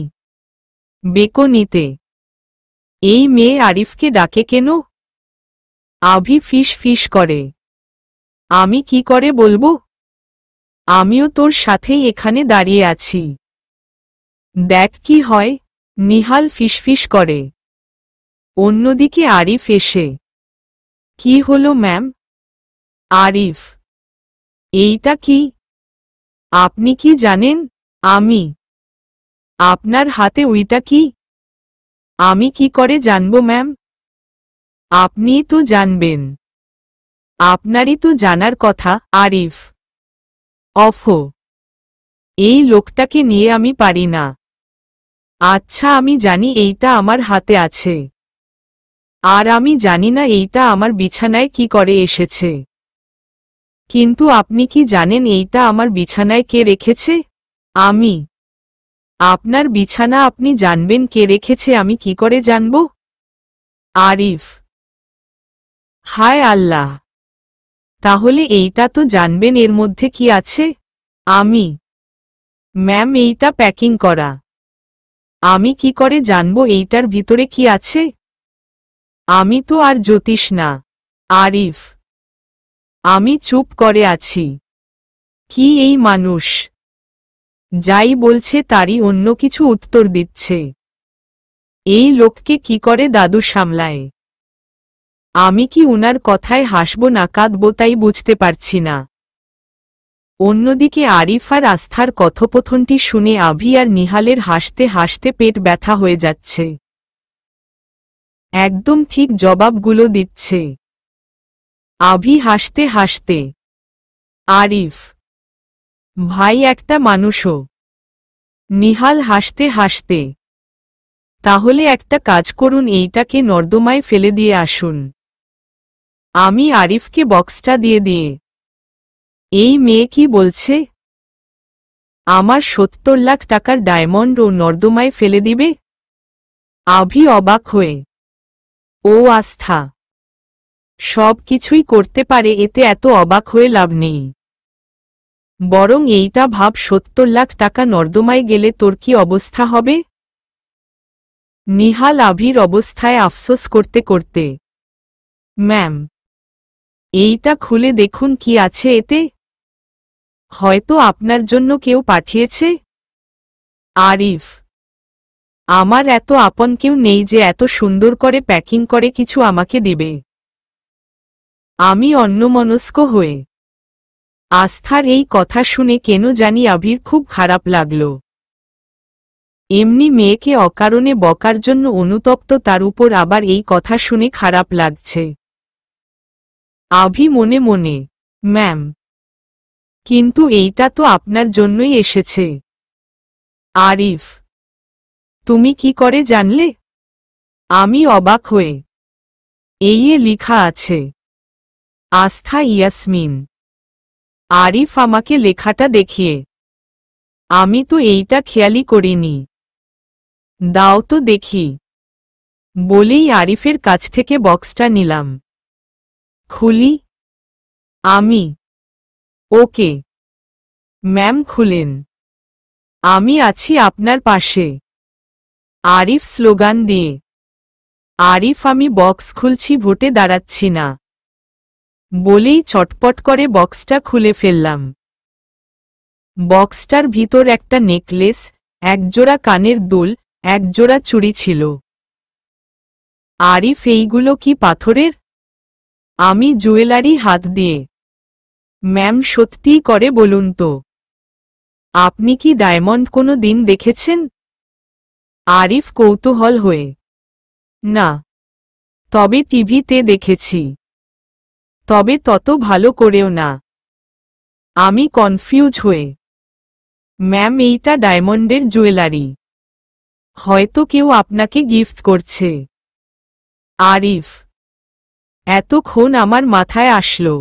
বেকনিতে এই মেয়ে আরিফকে ডাকে কেন আভি ফিস ফিস করে আমি কি করে বলবো আমিও তোর সাথেই এখানে দাঁড়িয়ে আছি দেখ কি হয় নিহাল ফিসফিস করে অন্যদিকে আরিফ এসে কি হলো ম্যাম আরিফ এইটা কি আপনি কি জানেন আমি আপনার হাতে ওইটা কি আমি কি করে জানব ম্যাম আপনিই তো জানবেন আপনারই তো জানার কথা আরিফ অফ এই লোকটাকে নিয়ে আমি পারি না আচ্ছা আমি জানি এইটা আমার হাতে আছে আর আমি জানি না এইটা আমার বিছানায় কি করে এসেছে কিন্তু আপনি কি জানেন এইটা আমার বিছানায় কে রেখেছে আমি আপনার বিছানা আপনি জানবেন কে রেখেছে আমি কি করে জানব আরিফ হায় আল্লাহ তাহলে এইটা তো জানবেন এর মধ্যে কি আছে আমি ম্যাম এইটা প্যাকিং করা আমি কি করে জানব এইটার ভিতরে কি আছে আমি তো আর জ্যোতিষ না আরিফ আমি চুপ করে আছি কি এই মানুষ যাই বলছে তারই অন্য কিছু উত্তর দিচ্ছে এই লোককে কি করে দাদু সামলায় আমি কি উনার কথায় হাসব না কাঁদব তাই বুঝতে পারছি না অন্যদিকে আরিফ আর আস্থার কথোপথনটি শুনে আভি আর নিহালের হাসতে হাসতে পেট ব্যথা হয়ে যাচ্ছে একদম ঠিক জবাবগুলো দিচ্ছে আভি হাসতে হাসতে আরিফ ভাই একটা মানুষও নিহাল হাসতে হাসতে তাহলে একটা কাজ করুন এইটাকে নর্দমায় ফেলে দিয়ে আসুন আমি আরিফকে বক্সটা দিয়ে দিয়ে এই মেয়ে কি বলছে আমার সত্তর লাখ টাকার ডায়মন্ড ও নর্দমায় ফেলে দিবে আভি অবাক হয়ে ও আস্থা সব কিছুই করতে পারে এতে এত অবাক হয়ে লাভ নেই বরং এইটা ভাব সত্তর লাখ টাকা নর্দমায় গেলে তোর কি অবস্থা হবে নিহাল আভির অবস্থায় আফসোস করতে করতে ম্যাম এইটা খুলে দেখুন কি আছে এতে হয়তো আপনার জন্য কেউ পাঠিয়েছে আরিফ আমার এত আপন কেউ নেই যে এত সুন্দর করে প্যাকিং করে কিছু আমাকে দিবে আমি অন্যমনস্ক হয়ে আস্থার এই কথা শুনে কেন জানি আভির খুব খারাপ লাগল এমনি মেয়েকে অকারণে বকার জন্য অনুতপ্ত তার উপর আবার এই কথা শুনে খারাপ লাগছে আভি মনে মনে ম্যাম কিন্তু এইটা তো আপনার জন্যই এসেছে আরিফ তুমি কি করে জানলে আমি অবাক হয়ে এই লেখা আছে আস্থা ইয়াসমিন আরিফ আমাকে লেখাটা দেখিয়ে আমি তো এইটা খেয়ালি করিনি দাও তো দেখি বলেই আরিফের কাছ থেকে বক্সটা নিলাম খুলি আমি ওকে ম্যাম খুলেন আমি আছি আপনার পাশে আরিফ স্লোগান দিয়ে আরিফ আমি বক্স খুলছি ভোটে দাঁড়াচ্ছি না বলেই চটপট করে বক্সটা খুলে ফেললাম বক্সটার ভিতর একটা নেকলেস একজোড়া কানের দুল একজোড়া চুড়ি ছিল আরিফ এইগুলো কি পাথরের আমি জুয়েলারি হাত দিয়ে ম্যাম সত্যিই করে বলুন তো আপনি কি ডায়মন্ড কোনো দিন দেখেছেন আরিফ কৌতূহল হয়ে না তবে টিভিতে দেখেছি তবে তত ভালো করেও না আমি কনফিউজ হয়ে ম্যাম এইটা ডায়মন্ডের জুয়েলারি হয়তো কেউ আপনাকে গিফট করছে আরিফ এতক্ষণ আমার মাথায় আসলো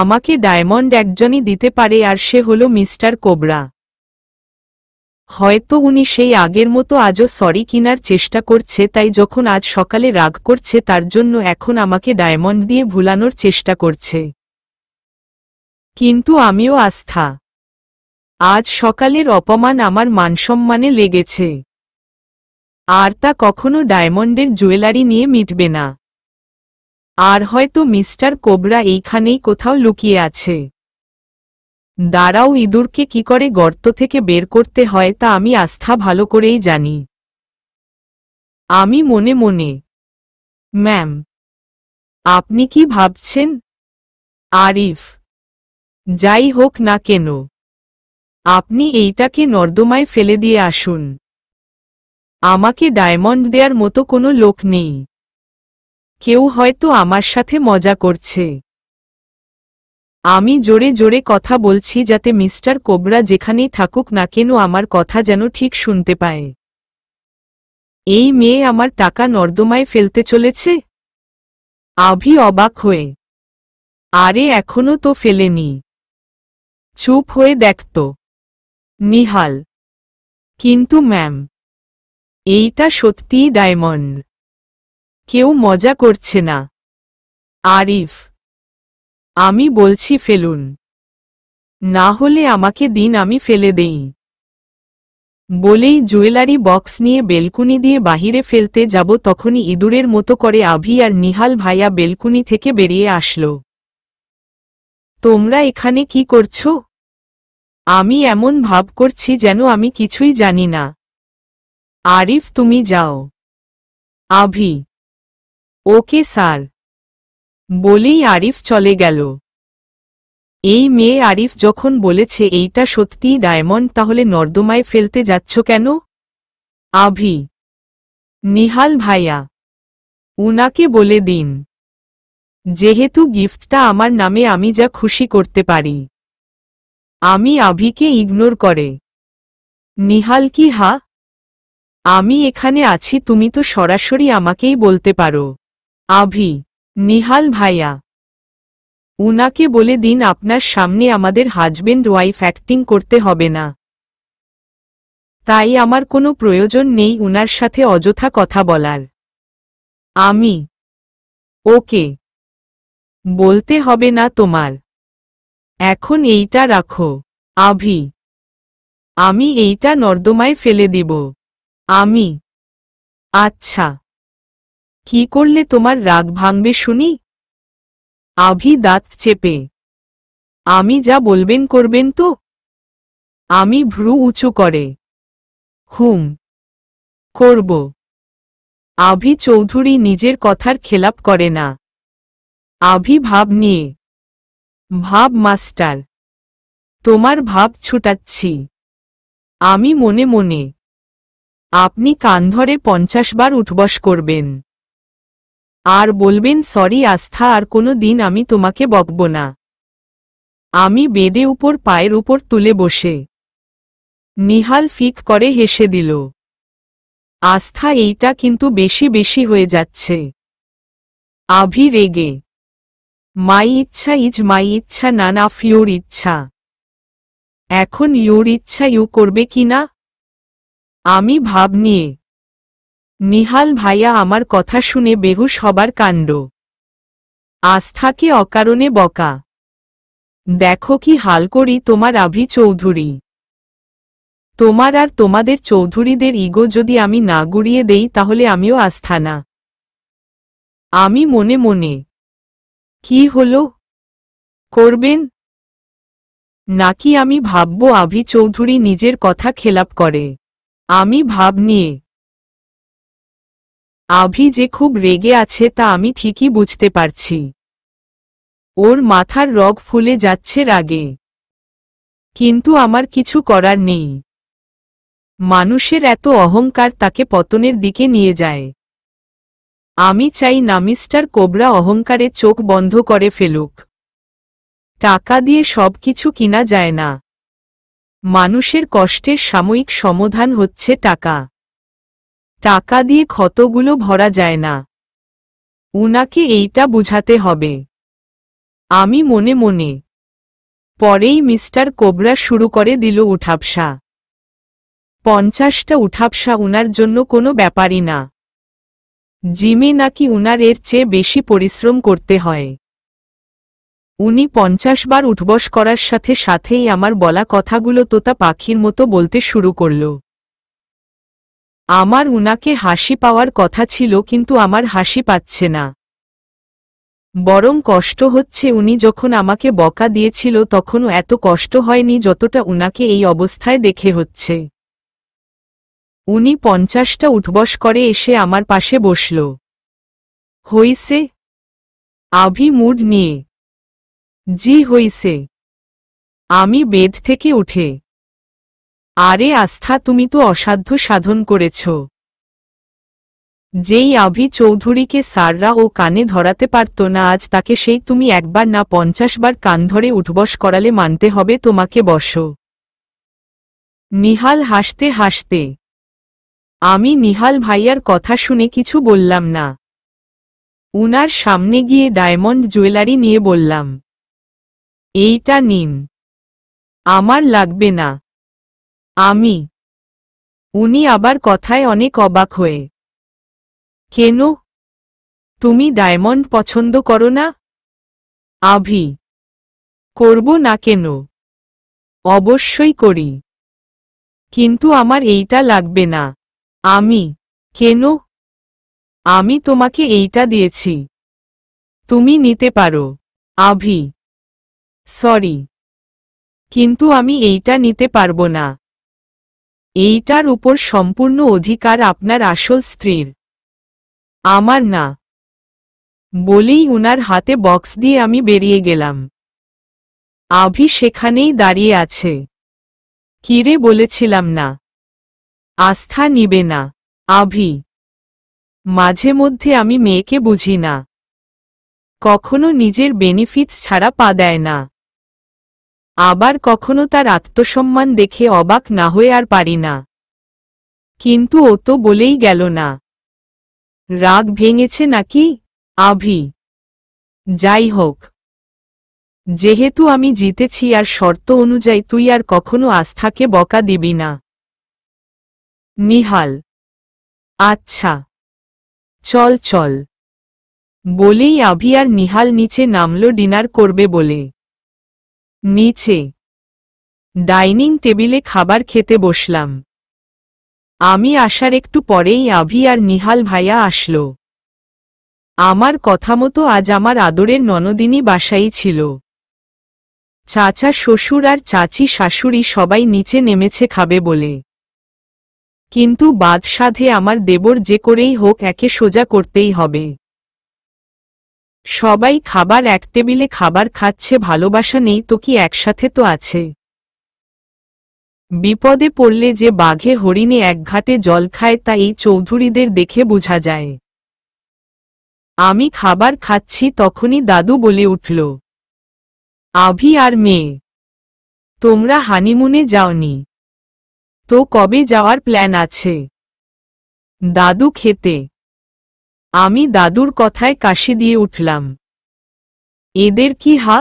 আমাকে ডায়মন্ড একজনই দিতে পারে আর সে হল মিস্টার কোবরা হয়তো উনি সেই আগের মতো আজও সরি কিনার চেষ্টা করছে তাই যখন আজ সকালে রাগ করছে তার জন্য এখন আমাকে ডায়মন্ড দিয়ে ভুলানোর চেষ্টা করছে কিন্তু আমিও আস্থা আজ সকালের অপমান আমার মানসম্মানে লেগেছে আর তা কখনো ডায়মন্ডের জুয়েলারি নিয়ে মিটবে না আর হয়তো মিস্টার কোবরা এইখানেই কোথাও লুকিয়ে আছে দাঁড়াও ইঁদুরকে কি করে গর্ত থেকে বের করতে হয় তা আমি আস্থা ভালো করেই জানি আমি মনে মনে ম্যাম আপনি কি ভাবছেন আরিফ যাই হোক না কেন আপনি এইটাকে নর্দমায় ফেলে দিয়ে আসুন আমাকে ডায়মন্ড দেয়ার মতো কোনো লোক নেই কেউ হয়তো আমার সাথে মজা করছে আমি জোরে জোরে কথা বলছি যাতে মিস্টার কোবরা যেখানেই থাকুক না কেন আমার কথা যেন ঠিক শুনতে পায় এই মেয়ে আমার টাকা নর্দমায় ফেলতে চলেছে আভি অবাক হয়ে আরে এখনো তো ফেলেনি চুপ হয়ে দেখত নিহাল কিন্তু ম্যাম এইটা সত্যিই ডায়মন্ড কেউ মজা করছে না আরিফ আমি বলছি ফেলুন না হলে আমাকে দিন আমি ফেলে দেই বলেই জুয়েলারি বক্স নিয়ে বেলকুনি দিয়ে বাহিরে ফেলতে যাব তখনই ইঁদুরের মতো করে আভি আর নিহাল ভাইয়া বেলকুনি থেকে বেরিয়ে আসলো তোমরা এখানে কি করছো আমি এমন ভাব করছি যেন আমি কিছুই জানি না আরিফ তুমি যাও আভি ওকে স্যার বলেই আরিফ চলে গেল এই মেয়ে আরিফ যখন বলেছে এইটা সত্যিই ডায়মন্ড তাহলে নর্দমায় ফেলতে যাচ্ছ কেন আভি নিহাল ভাইয়া উনাকে বলে দিন যেহেতু গিফটটা আমার নামে আমি যা খুশি করতে পারি আমি আভিকে ইগনোর করে নিহাল কি হা আমি এখানে আছি তুমি তো সরাসরি আমাকেই বলতে পারো আভি নিহাল ভাইয়া উনাকে বলে দিন আপনার সামনে আমাদের হাজবেন্ড ওয়াইফ অ্যাক্টিং করতে হবে না তাই আমার কোনো প্রয়োজন নেই উনার সাথে অযথা কথা বলার আমি ওকে বলতে হবে না তোমার এখন এইটা রাখো আভি আমি এইটা নর্দমায় ফেলে দিব আমি আচ্ছা কি করলে তোমার রাগ ভাঙবে শুনি আভি দাঁত চেপে আমি যা বলবেন করবেন তো আমি ভ্রু উঁচু করে হুম করব আভি চৌধুরী নিজের কথার খেলাপ করে না আভি ভাব নিয়ে ভাব মাস্টার তোমার ভাব ছুটাচ্ছি আমি মনে মনে আপনি কান ধরে পঞ্চাশ বার উঠবস করবেন আর বলবেন সরি আস্থা আর কোনো দিন আমি তোমাকে বকব না আমি বেডে উপর পায়ের উপর তুলে বসে নিহাল ফিক করে হেসে দিল আস্থা এইটা কিন্তু বেশি বেশি হয়ে যাচ্ছে আভি রেগে মাই ইচ্ছা ইজ মাই ইচ্ছা নান আফ ইউর ইচ্ছা এখন ইউর ইচ্ছা ইউ করবে কি না আমি ভাব নিয়ে নিহাল ভাইয়া আমার কথা শুনে বেহুশ হবার কাণ্ড আস্থাকে অকারণে বকা দেখো কি হাল করি তোমার আভি চৌধুরী তোমার আর তোমাদের চৌধুরীদের ইগো যদি আমি না গুড়িয়ে দেই তাহলে আমিও আস্থা না আমি মনে মনে কি হলো করবেন নাকি আমি ভাবব আভি চৌধুরী নিজের কথা খেলাপ করে আমি ভাব নিয়ে আভি যে খুব রেগে আছে তা আমি ঠিকই বুঝতে পারছি ওর মাথার রগ ফুলে যাচ্ছে রাগে কিন্তু আমার কিছু করার নেই মানুষের এত অহংকার তাকে পতনের দিকে নিয়ে যায় আমি চাই নামিস্টার কোবরা অহংকারে চোখ বন্ধ করে ফেলুক টাকা দিয়ে সব কিছু কিনা যায় না মানুষের কষ্টের সাময়িক সমাধান হচ্ছে টাকা টাকা দিয়ে ক্ষতগুলো ভরা যায় না উনাকে এইটা বুঝাতে হবে আমি মনে মনে পরেই মিস্টার কোবরা শুরু করে দিল উঠাপসা পঞ্চাশটা উঠাপসা উনার জন্য কোনো ব্যাপারই না জিমে নাকি উনার এর চেয়ে বেশি পরিশ্রম করতে হয় উনি পঞ্চাশ বার উঠবস করার সাথে সাথেই আমার বলা কথাগুলো তোতা পাখির মতো বলতে শুরু করল আমার উনাকে হাসি পাওয়ার কথা ছিল কিন্তু আমার হাসি পাচ্ছে না বরং কষ্ট হচ্ছে উনি যখন আমাকে বকা দিয়েছিল তখনও এত কষ্ট হয়নি যতটা উনাকে এই অবস্থায় দেখে হচ্ছে উনি পঞ্চাশটা উঠবস করে এসে আমার পাশে বসল হইসে আভি মুড নিয়ে জি হইসে আমি বেদ থেকে উঠে আরে আস্থা তুমি তো অসাধ্য সাধন করেছ যেই আভি চৌধুরীকে সাররা ও কানে ধরাতে পারত না আজ তাকে সেই তুমি একবার না পঞ্চাশ বার কান ধরে উঠবস করালে মানতে হবে তোমাকে বসো নিহাল হাসতে হাসতে আমি নিহাল ভাইয়ার কথা শুনে কিছু বললাম না উনার সামনে গিয়ে ডায়মন্ড জুয়েলারি নিয়ে বললাম এইটা নিন আমার লাগবে না আমি উনি আবার কথায় অনেক অবাক হয়ে কেন তুমি ডায়মন্ড পছন্দ করো না আভি করব না কেন অবশ্যই করি কিন্তু আমার এইটা লাগবে না আমি কেন আমি তোমাকে এইটা দিয়েছি তুমি নিতে পারো আভি সরি কিন্তু আমি এইটা নিতে পারবো না এইটার উপর সম্পূর্ণ অধিকার আপনার আসল স্ত্রীর আমার না বলেই উনার হাতে বক্স দিয়ে আমি বেরিয়ে গেলাম আভি সেখানেই দাঁড়িয়ে আছে কিরে বলেছিলাম না আস্থা নিবে না আভি মাঝে মধ্যে আমি মেয়েকে বুঝি না কখনো নিজের বেনিফিটস ছাড়া পা দেয় না আবার কখনো তার আত্মসম্মান দেখে অবাক না হয়ে আর পারি না কিন্তু ও তো বলেই গেল না রাগ ভেঙেছে নাকি আভি যাই হোক যেহেতু আমি জিতেছি আর শর্ত অনুযায়ী তুই আর কখনো আস্থাকে বকা দিবি না নিহাল আচ্ছা চল চল বলেই আভি আর নিহাল নিচে নামল ডিনার করবে বলে নিচে ডাইনিং টেবিলে খাবার খেতে বসলাম আমি আসার একটু পরেই আভি আর নিহাল ভাইয়া আসলো আমার কথা মতো আজ আমার আদরের ননদিনী বাসাই ছিল চাচা শ্বশুর আর চাচি শাশুড়ি সবাই নিচে নেমেছে খাবে বলে কিন্তু বাদ সাধে আমার দেবর যে করেই হোক একে সোজা করতেই হবে সবাই খাবার এক টেবিলে খাবার খাচ্ছে ভালোবাসা নেই তো কি একসাথে তো আছে বিপদে পড়লে যে বাঘে হরিণে এক ঘাটে জল খায় তা এই চৌধুরীদের দেখে বোঝা যায় আমি খাবার খাচ্ছি তখনই দাদু বলে উঠল আভি আর মেয়ে তোমরা হানিমুনে যাওনি তো কবে যাওয়ার প্ল্যান আছে দাদু খেতে আমি দাদুর কথায় কাশি দিয়ে উঠলাম এদের কি হা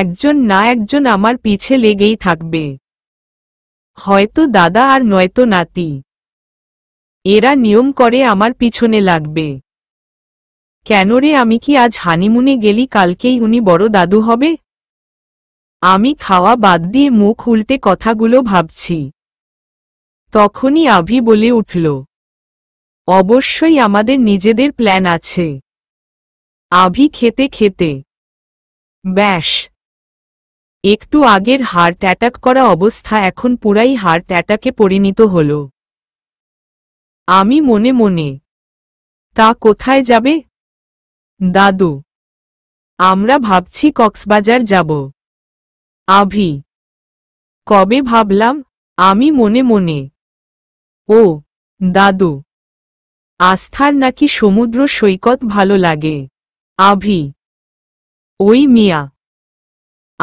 একজন না একজন আমার পিছে লেগেই থাকবে হয়তো দাদা আর নয়তো নাতি এরা নিয়ম করে আমার পিছনে লাগবে কেন রে আমি কি আজ হানিমুনে গেলি কালকেই উনি বড় দাদু হবে আমি খাওয়া বাদ দিয়ে মুখ উল্টে কথাগুলো ভাবছি তখনই আভি বলে উঠল অবশ্যই আমাদের নিজেদের প্ল্যান আছে আভি খেতে খেতে ব্যাস একটু আগের হার্ট অ্যাটাক করা অবস্থা এখন পুরাই হার্ট অ্যাটাকে পরিণত হল আমি মনে মনে তা কোথায় যাবে দাদু আমরা ভাবছি কক্সবাজার যাব আভি কবে ভাবলাম আমি মনে মনে ও দাদু আস্থার নাকি সমুদ্র সৈকত ভালো লাগে আভি ওই মিয়া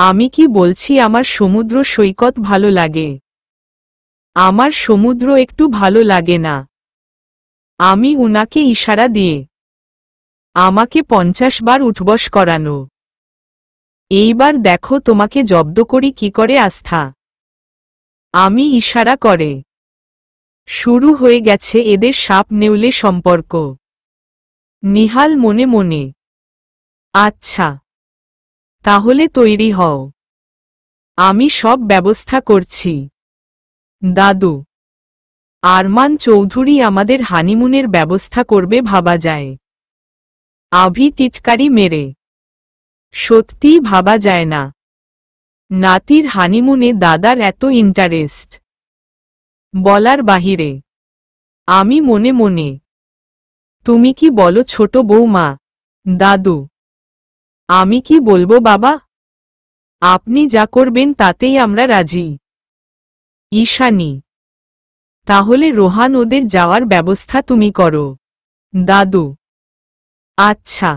আমি কি বলছি আমার সমুদ্র সৈকত ভালো লাগে আমার সমুদ্র একটু ভালো লাগে না আমি উনাকে ইশারা দিয়ে আমাকে পঞ্চাশ বার উঠবস করানো এইবার দেখো তোমাকে জব্দ করি কি করে আস্থা আমি ইশারা করে শুরু হয়ে গেছে এদের সাপ নেউলে সম্পর্ক নিহাল মনে মনে আচ্ছা তাহলে তৈরি হও আমি সব ব্যবস্থা করছি দাদু আরমান চৌধুরী আমাদের হানিমুনের ব্যবস্থা করবে ভাবা যায় আভি টিটকারি মেরে সত্যিই ভাবা যায় না নাতির হানিমুনে দাদার এত ইন্টারেস্ট বলার বাহিরে আমি মনে মনে তুমি কি বলো ছোট বৌমা দাদু আমি কি বলবো বাবা আপনি যা করবেন তাতেই আমরা রাজি ঈশানী তাহলে রোহান ওদের যাওয়ার ব্যবস্থা তুমি করো দাদু আচ্ছা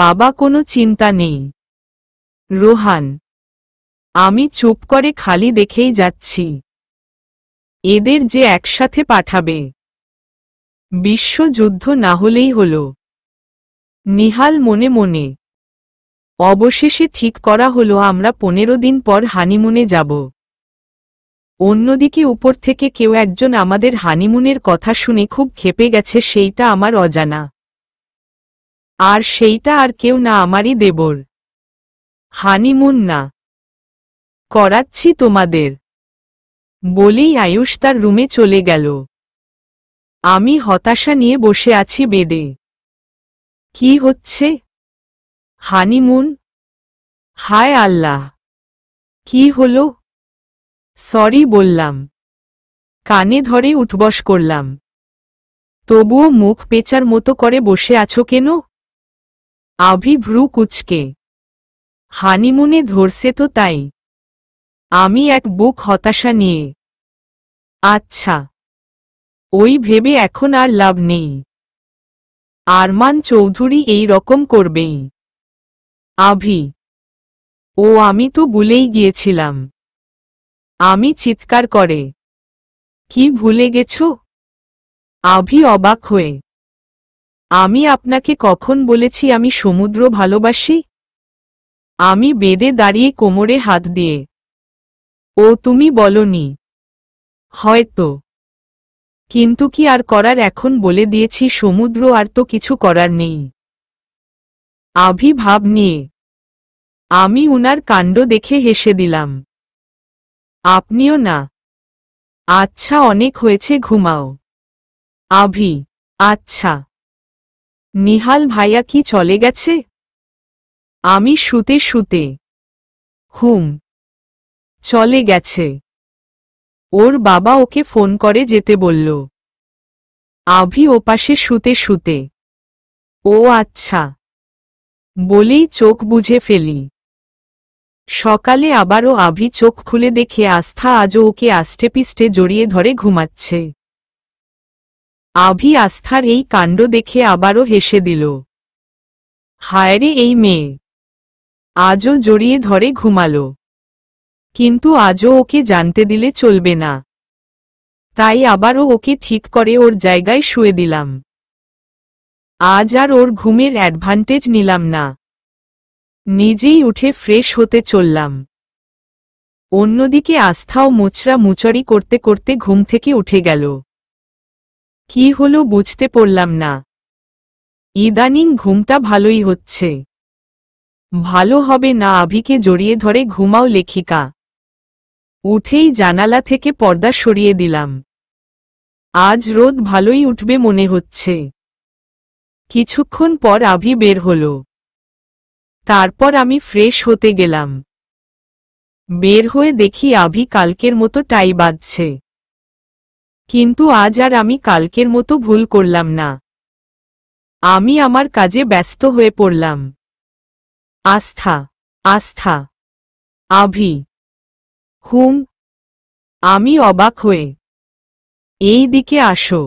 বাবা কোনো চিন্তা নেই রোহান আমি চুপ করে খালি দেখেই যাচ্ছি এদের যে একসাথে পাঠাবে বিশ্বযুদ্ধ না হলেই হল নিহাল মনে মনে অবশেষে ঠিক করা হলো আমরা পনেরো দিন পর হানিমুনে যাব অন্যদিকে উপর থেকে কেউ একজন আমাদের হানিমুনের কথা শুনে খুব খেপে গেছে সেইটা আমার অজানা আর সেইটা আর কেউ না আমারই দেবর হানিমুন না করাচ্ছি তোমাদের বলেই আয়ুষ তার রুমে চলে গেল আমি হতাশা নিয়ে বসে আছি বেডে কি হচ্ছে হানিমুন হায় আল্লাহ কি হল সরি বললাম কানে ধরে উঠবস করলাম তবুও মুখ পেচার মতো করে বসে আছো কেন আভি ভ্রু কুচকে হানিমুনে ধরছে তো তাই আমি এক বুক হতাশা নিয়ে আচ্ছা ওই ভেবে এখন আর লাভ নেই আরমান চৌধুরী এই রকম করবেই আভি ও আমি তো ভুলেই গিয়েছিলাম আমি চিৎকার করে কি ভুলে গেছ আভি অবাক হয়ে আমি আপনাকে কখন বলেছি আমি সমুদ্র ভালোবাসি আমি বেদে দাঁড়িয়ে কোমরে হাত দিয়ে ও তুমি বলনি হয়তো কিন্তু কি আর করার এখন বলে দিয়েছি সমুদ্র আর তো কিছু করার নেই আভি ভাব নিয়ে আমি উনার কাণ্ড দেখে হেসে দিলাম আপনিও না আচ্ছা অনেক হয়েছে ঘুমাও আভি আচ্ছা নিহাল ভাইয়া কি চলে গেছে আমি শুতে শুতে হুম চলে গেছে ওর বাবা ওকে ফোন করে যেতে বলল আভি ওপাশে শুতে শুতে ও আচ্ছা বলেই চোখ বুঝে ফেলি সকালে আবারও আভি চোখ খুলে দেখে আস্থা আজও ওকে আষ্টেপিষ্টে জড়িয়ে ধরে ঘুমাচ্ছে আভি আস্থার এই কাণ্ড দেখে আবারও হেসে দিল হায়রে এই মেয়ে আজও জড়িয়ে ধরে ঘুমালো কিন্তু আজও ওকে জানতে দিলে চলবে না তাই আবারও ওকে ঠিক করে ওর জায়গায় শুয়ে দিলাম আজ আর ওর ঘুমের অ্যাডভান্টেজ নিলাম না নিজেই উঠে ফ্রেশ হতে চললাম অন্যদিকে আস্থাও মোচরা মুচড়ি করতে করতে ঘুম থেকে উঠে গেল কি হলো বুঝতে পড়লাম না ইদানিং ঘুমটা ভালোই হচ্ছে ভালো হবে না আভিকে জড়িয়ে ধরে ঘুমাও লেখিকা উঠেই জানালা থেকে পর্দা সরিয়ে দিলাম আজ রোদ ভালোই উঠবে মনে হচ্ছে কিছুক্ষণ পর আভি বের হল তারপর আমি ফ্রেশ হতে গেলাম বের হয়ে দেখি আভি কালকের মতো টাই বাঁধছে কিন্তু আজ আর আমি কালকের মতো ভুল করলাম না আমি আমার কাজে ব্যস্ত হয়ে পড়লাম আস্থা আস্থা আভি হুম আমি অবাক হয়ে এই দিকে আসো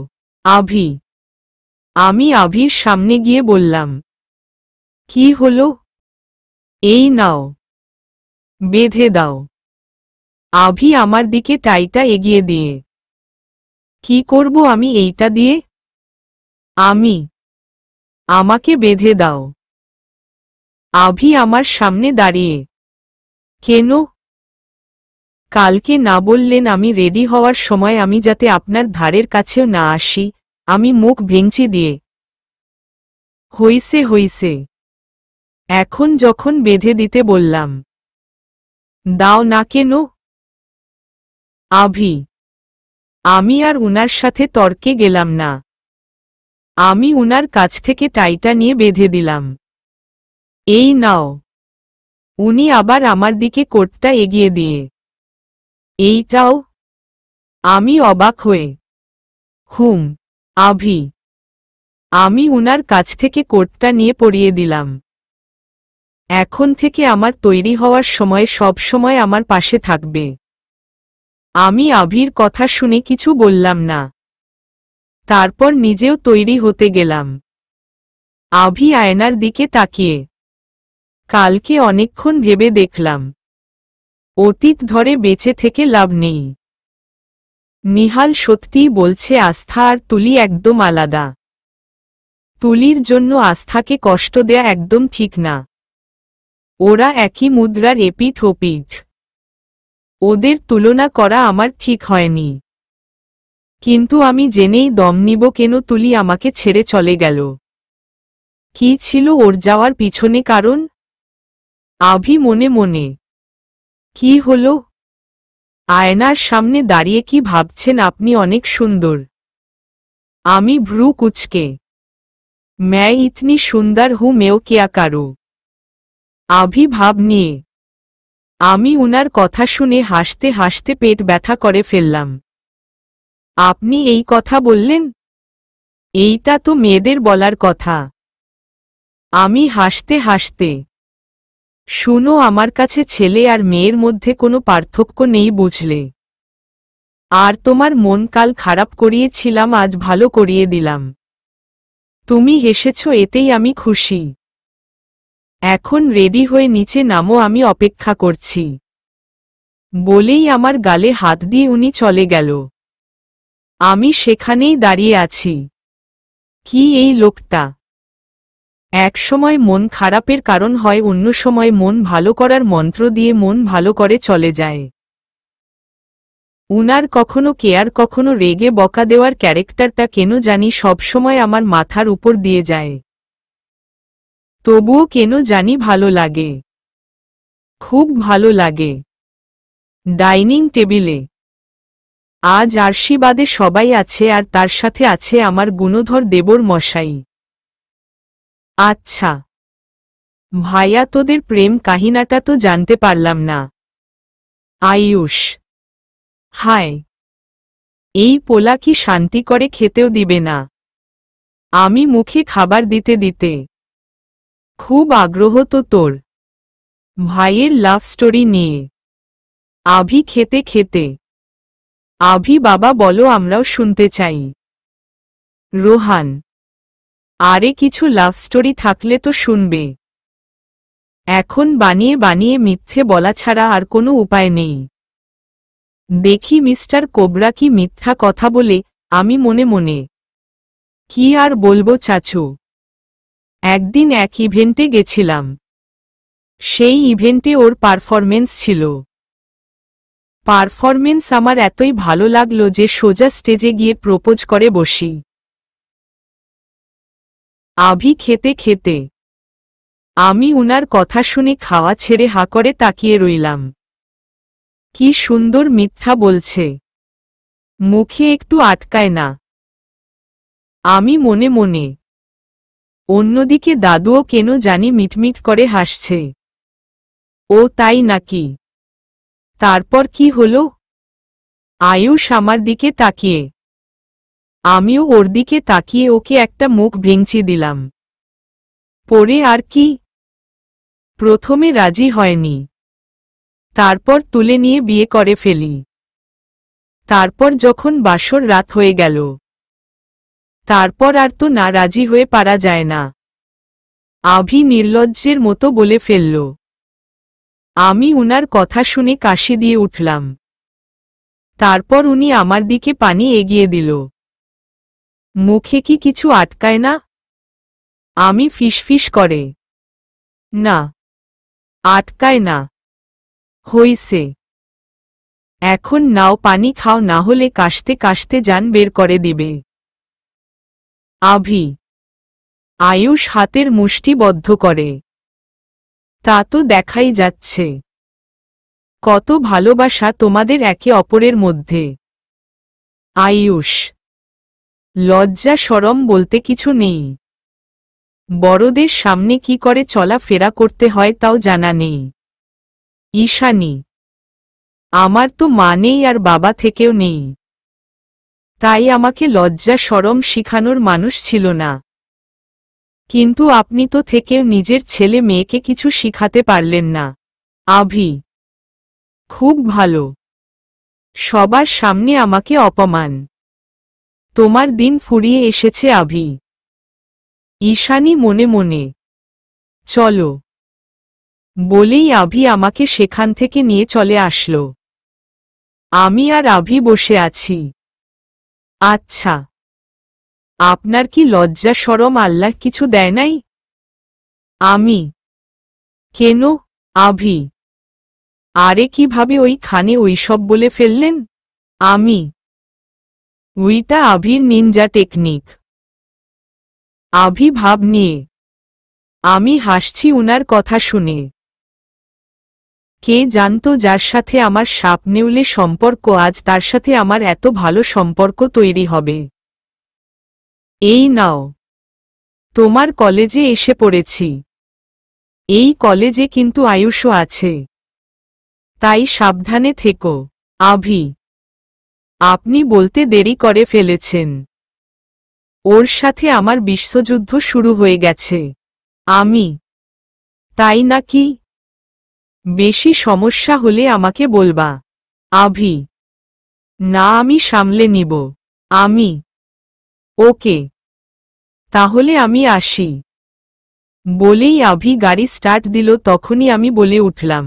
আভি আমি আভির সামনে গিয়ে বললাম কি হলো এই নাও বেঁধে দাও আভি আমার দিকে টাইটা এগিয়ে দিয়ে কি করব আমি এইটা দিয়ে আমি আমাকে বেঁধে দাও আভি আমার সামনে দাঁড়িয়ে কেন কালকে না বললেন আমি রেডি হওয়ার সময় আমি যাতে আপনার ধারের কাছেও না আসি আমি মুখ ভেঙচি দিয়ে হইসে হইসে এখন যখন বেঁধে দিতে বললাম দাও না কেন আভি আমি আর উনার সাথে তর্কে গেলাম না আমি উনার কাছ থেকে টাইটা নিয়ে বেঁধে দিলাম এই নাও উনি আবার আমার দিকে কোটটা এগিয়ে দিয়ে এইটাও আমি অবাক হয়ে হুম আভি আমি উনার কাছ থেকে কোটটা নিয়ে পরিয়ে দিলাম এখন থেকে আমার তৈরি হওয়ার সময় সব সময় আমার পাশে থাকবে আমি আভির কথা শুনে কিছু বললাম না তারপর নিজেও তৈরি হতে গেলাম আভি আয়নার দিকে তাকিয়ে কালকে অনেকক্ষণ ভেবে দেখলাম অতীত ধরে বেঁচে থেকে লাভ নেই নিহাল সত্যিই বলছে আস্থা আর তুলি একদম আলাদা তুলির জন্য আস্থাকে কষ্ট দেয়া একদম ঠিক না ওরা একই মুদ্রার এপিঠ ওপিঠ ওদের তুলনা করা আমার ঠিক হয়নি কিন্তু আমি জেনেই দম নিব কেন তুলি আমাকে ছেড়ে চলে গেল কি ছিল ওর যাওয়ার পিছনে কারণ আভি মনে মনে কি হল আয়নার সামনে দাঁড়িয়ে কি ভাবছেন আপনি অনেক সুন্দর আমি ভ্রু কুচকে ম্যায় ইতনি সুন্দর হু মেও क्या কারো আভিভাব নিয়ে আমি উনার কথা শুনে হাসতে হাসতে পেট ব্যথা করে ফেললাম আপনি এই কথা বললেন এইটা তো মেয়েদের বলার কথা আমি হাসতে হাসতে শুনো আমার কাছে ছেলে আর মেয়ের মধ্যে কোনো পার্থক্য নেই বুঝলে আর তোমার মন কাল খারাপ করিয়েছিলাম আজ ভালো করিয়ে দিলাম তুমি হেসেছ এতেই আমি খুশি এখন রেডি হয়ে নিচে নামো আমি অপেক্ষা করছি বলেই আমার গালে হাত দিয়ে উনি চলে গেল আমি সেখানেই দাঁড়িয়ে আছি কি এই লোকটা এক সময় মন খারাপের কারণ হয় অন্য সময় মন ভালো করার মন্ত্র দিয়ে মন ভালো করে চলে যায় উনার কখনো কেয়ার কখনো রেগে বকা দেওয়ার ক্যারেক্টারটা কেন জানি সবসময় আমার মাথার উপর দিয়ে যায় তবুও কেন জানি ভালো লাগে খুব ভালো লাগে ডাইনিং টেবিলে আজ আরশিবাদে সবাই আছে আর তার সাথে আছে আমার গুণধর দেবর মশাই আচ্ছা ভাইয়া তোদের প্রেম কাহিনাটা তো জানতে পারলাম না আয়ুষ হায় এই পোলা কি শান্তি করে খেতেও দিবে না আমি মুখে খাবার দিতে দিতে খুব আগ্রহ তো তোর ভাইয়ের লাভ স্টোরি নিয়ে আভি খেতে খেতে আভি বাবা বলো আমরাও শুনতে চাই রোহান আরে কিছু লাভ স্টোরি থাকলে তো শুনবে এখন বানিয়ে বানিয়ে মিথ্যে বলা ছাড়া আর কোনো উপায় নেই দেখি মিস্টার কোবরা কি মিথ্যা কথা বলে আমি মনে মনে কি আর বলবো চাচু একদিন এক ইভেন্টে গেছিলাম সেই ইভেন্টে ওর পারফরমেন্স ছিল পারফরমেন্স আমার এতই ভালো লাগলো যে সোজা স্টেজে গিয়ে প্রোপোজ করে বসি আভি খেতে খেতে আমি উনার কথা শুনে খাওয়া ছেড়ে হা করে তাকিয়ে রইলাম কি সুন্দর মিথ্যা বলছে মুখে একটু আটকায় না আমি মনে মনে অন্যদিকে দাদুও কেন জানি মিটমিট করে হাসছে ও তাই নাকি তারপর কি হল আয়ুষ আমার দিকে তাকিয়ে আমিও ওর দিকে তাকিয়ে ওকে একটা মুখ ভেঙচি দিলাম পরে আর কি প্রথমে রাজি হয়নি তারপর তুলে নিয়ে বিয়ে করে ফেলি তারপর যখন বাসর রাত হয়ে গেল তারপর আর তো না রাজি হয়ে পারা যায় না আভি নির্লজ্জের মতো বলে ফেলল আমি উনার কথা শুনে কাশি দিয়ে উঠলাম তারপর উনি আমার দিকে পানি এগিয়ে দিল মুখে কি কিছু আটকায় না আমি ফিসফিস করে না আটকায় না হইছে এখন নাও পানি খাও না হলে কাশতে কাশতে যান বের করে দিবে আভি আয়ুষ হাতের মুষ্টি বদ্ধ করে তা তো দেখাই যাচ্ছে কত ভালোবাসা তোমাদের একে অপরের মধ্যে আয়ুষ লজ্জা সরম বলতে কিছু নেই বড়দের সামনে কি করে চলা ফেরা করতে হয় তাও জানা নেই ঈশানী আমার তো মা নেই আর বাবা থেকেও নেই তাই আমাকে লজ্জা সরম শিখানোর মানুষ ছিল না কিন্তু আপনি তো থেকেও নিজের ছেলে মেয়েকে কিছু শিখাতে পারলেন না আভি খুব ভালো সবার সামনে আমাকে অপমান তোমার দিন ফুরিয়ে এসেছে আভি ঈশানি মনে মনে চলো বলেই আভি আমাকে সেখান থেকে নিয়ে চলে আসল আমি আর আভি বসে আছি আচ্ছা আপনার কি লজ্জা সরম আল্লাহ কিছু দেয় নাই আমি কেন আভি আরে কিভাবে ওই খানে ওইসব বলে ফেললেন আমি উইটা আভির নিনজা টেকনিক আভি ভাব নিয়ে আমি হাসছি উনার কথা শুনে কে জানতো যার সাথে আমার সাপ নেউলে সম্পর্ক আজ তার সাথে আমার এত ভালো সম্পর্ক তৈরি হবে এই নাও তোমার কলেজে এসে পড়েছি এই কলেজে কিন্তু আয়ুষও আছে তাই সাবধানে থেকো আভি আপনি বলতে দেরি করে ফেলেছেন ওর সাথে আমার বিশ্বযুদ্ধ শুরু হয়ে গেছে আমি তাই নাকি বেশি সমস্যা হলে আমাকে বলবা আভি না আমি সামলে নিব আমি ওকে তাহলে আমি আসি বলেই আভি গাড়ি স্টার্ট দিল তখনই আমি বলে উঠলাম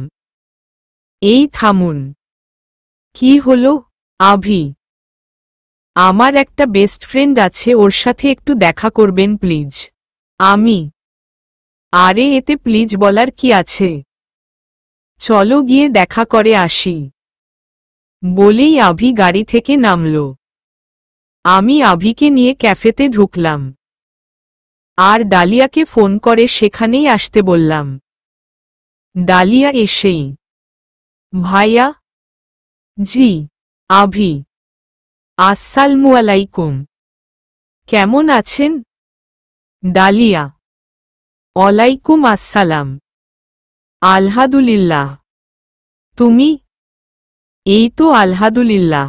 এই থামুন কি হলো আভি আমার একটা বেস্ট ফ্রেন্ড আছে ওর সাথে একটু দেখা করবেন প্লিজ আমি আরে এতে প্লিজ বলার কি আছে চলো গিয়ে দেখা করে আসি বলেই আভি গাড়ি থেকে নামল আমি আভিকে নিয়ে ক্যাফেতে ঢুকলাম আর ডালিয়াকে ফোন করে সেখানেই আসতে বললাম ডালিয়া এসেই ভাইয়া জি আভি আসসালামু আলাইকুম কেমন আছেন ডালিয়া অলাইকুম আসসালাম আলহাদুলিল্লাহ তুমি এই তো আলহাদুলিল্লাহ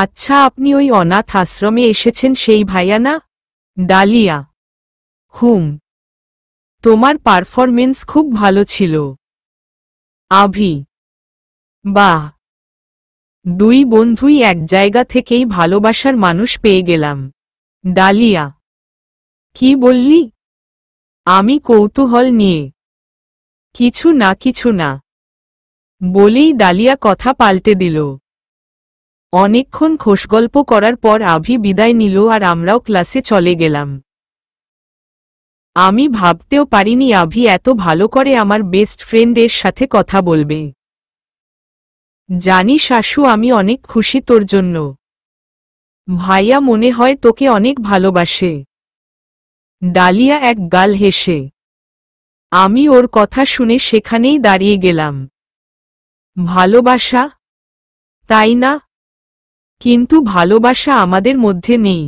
আচ্ছা আপনি ওই অনাথ আশ্রমে এসেছেন সেই ভাইয়া না ডালিয়া হুম তোমার পারফরমেন্স খুব ভালো ছিল আভি বাহ দুই বন্ধুই এক জায়গা থেকেই ভালোবাসার মানুষ পেয়ে গেলাম ডালিয়া কি বললি আমি কৌতূহল নিয়ে কিছু না কিছু না বলেই ডালিয়া কথা পাল্টে দিল অনেকক্ষণ খোশগল্প করার পর আভি বিদায় নিল আর আমরাও ক্লাসে চলে গেলাম আমি ভাবতেও পারিনি আভি এত ভালো করে আমার বেস্ট ফ্রেন্ডের সাথে কথা বলবে জানি শাশু আমি অনেক খুশি তোর জন্য ভাইয়া মনে হয় তোকে অনেক ভালোবাসে ডালিয়া এক গাল হেসে আমি ওর কথা শুনে সেখানেই দাঁড়িয়ে গেলাম ভালোবাসা তাই না কিন্তু ভালোবাসা আমাদের মধ্যে নেই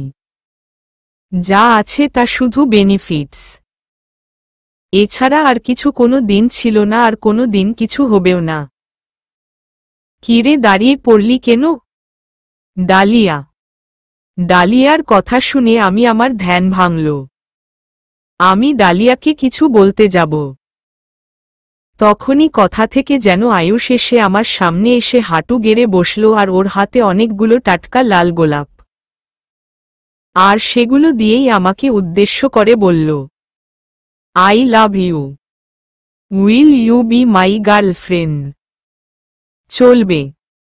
যা আছে তা শুধু বেনিফিটস এছাড়া আর কিছু কোনো দিন ছিল না আর কোনো দিন কিছু হবেও না কিরে দাঁড়িয়ে পড়লি কেন ডালিয়া ডালিয়ার কথা শুনে আমি আমার ধ্যান ভাঙল আমি ডালিয়াকে কিছু বলতে যাব তখনই কথা থেকে যেন আয়ুষ এসে আমার সামনে এসে হাঁটু গেড়ে বসল আর ওর হাতে অনেকগুলো টাটকা লাল গোলাপ আর সেগুলো দিয়েই আমাকে উদ্দেশ্য করে বলল I love you will you be my girlfriend चोलबे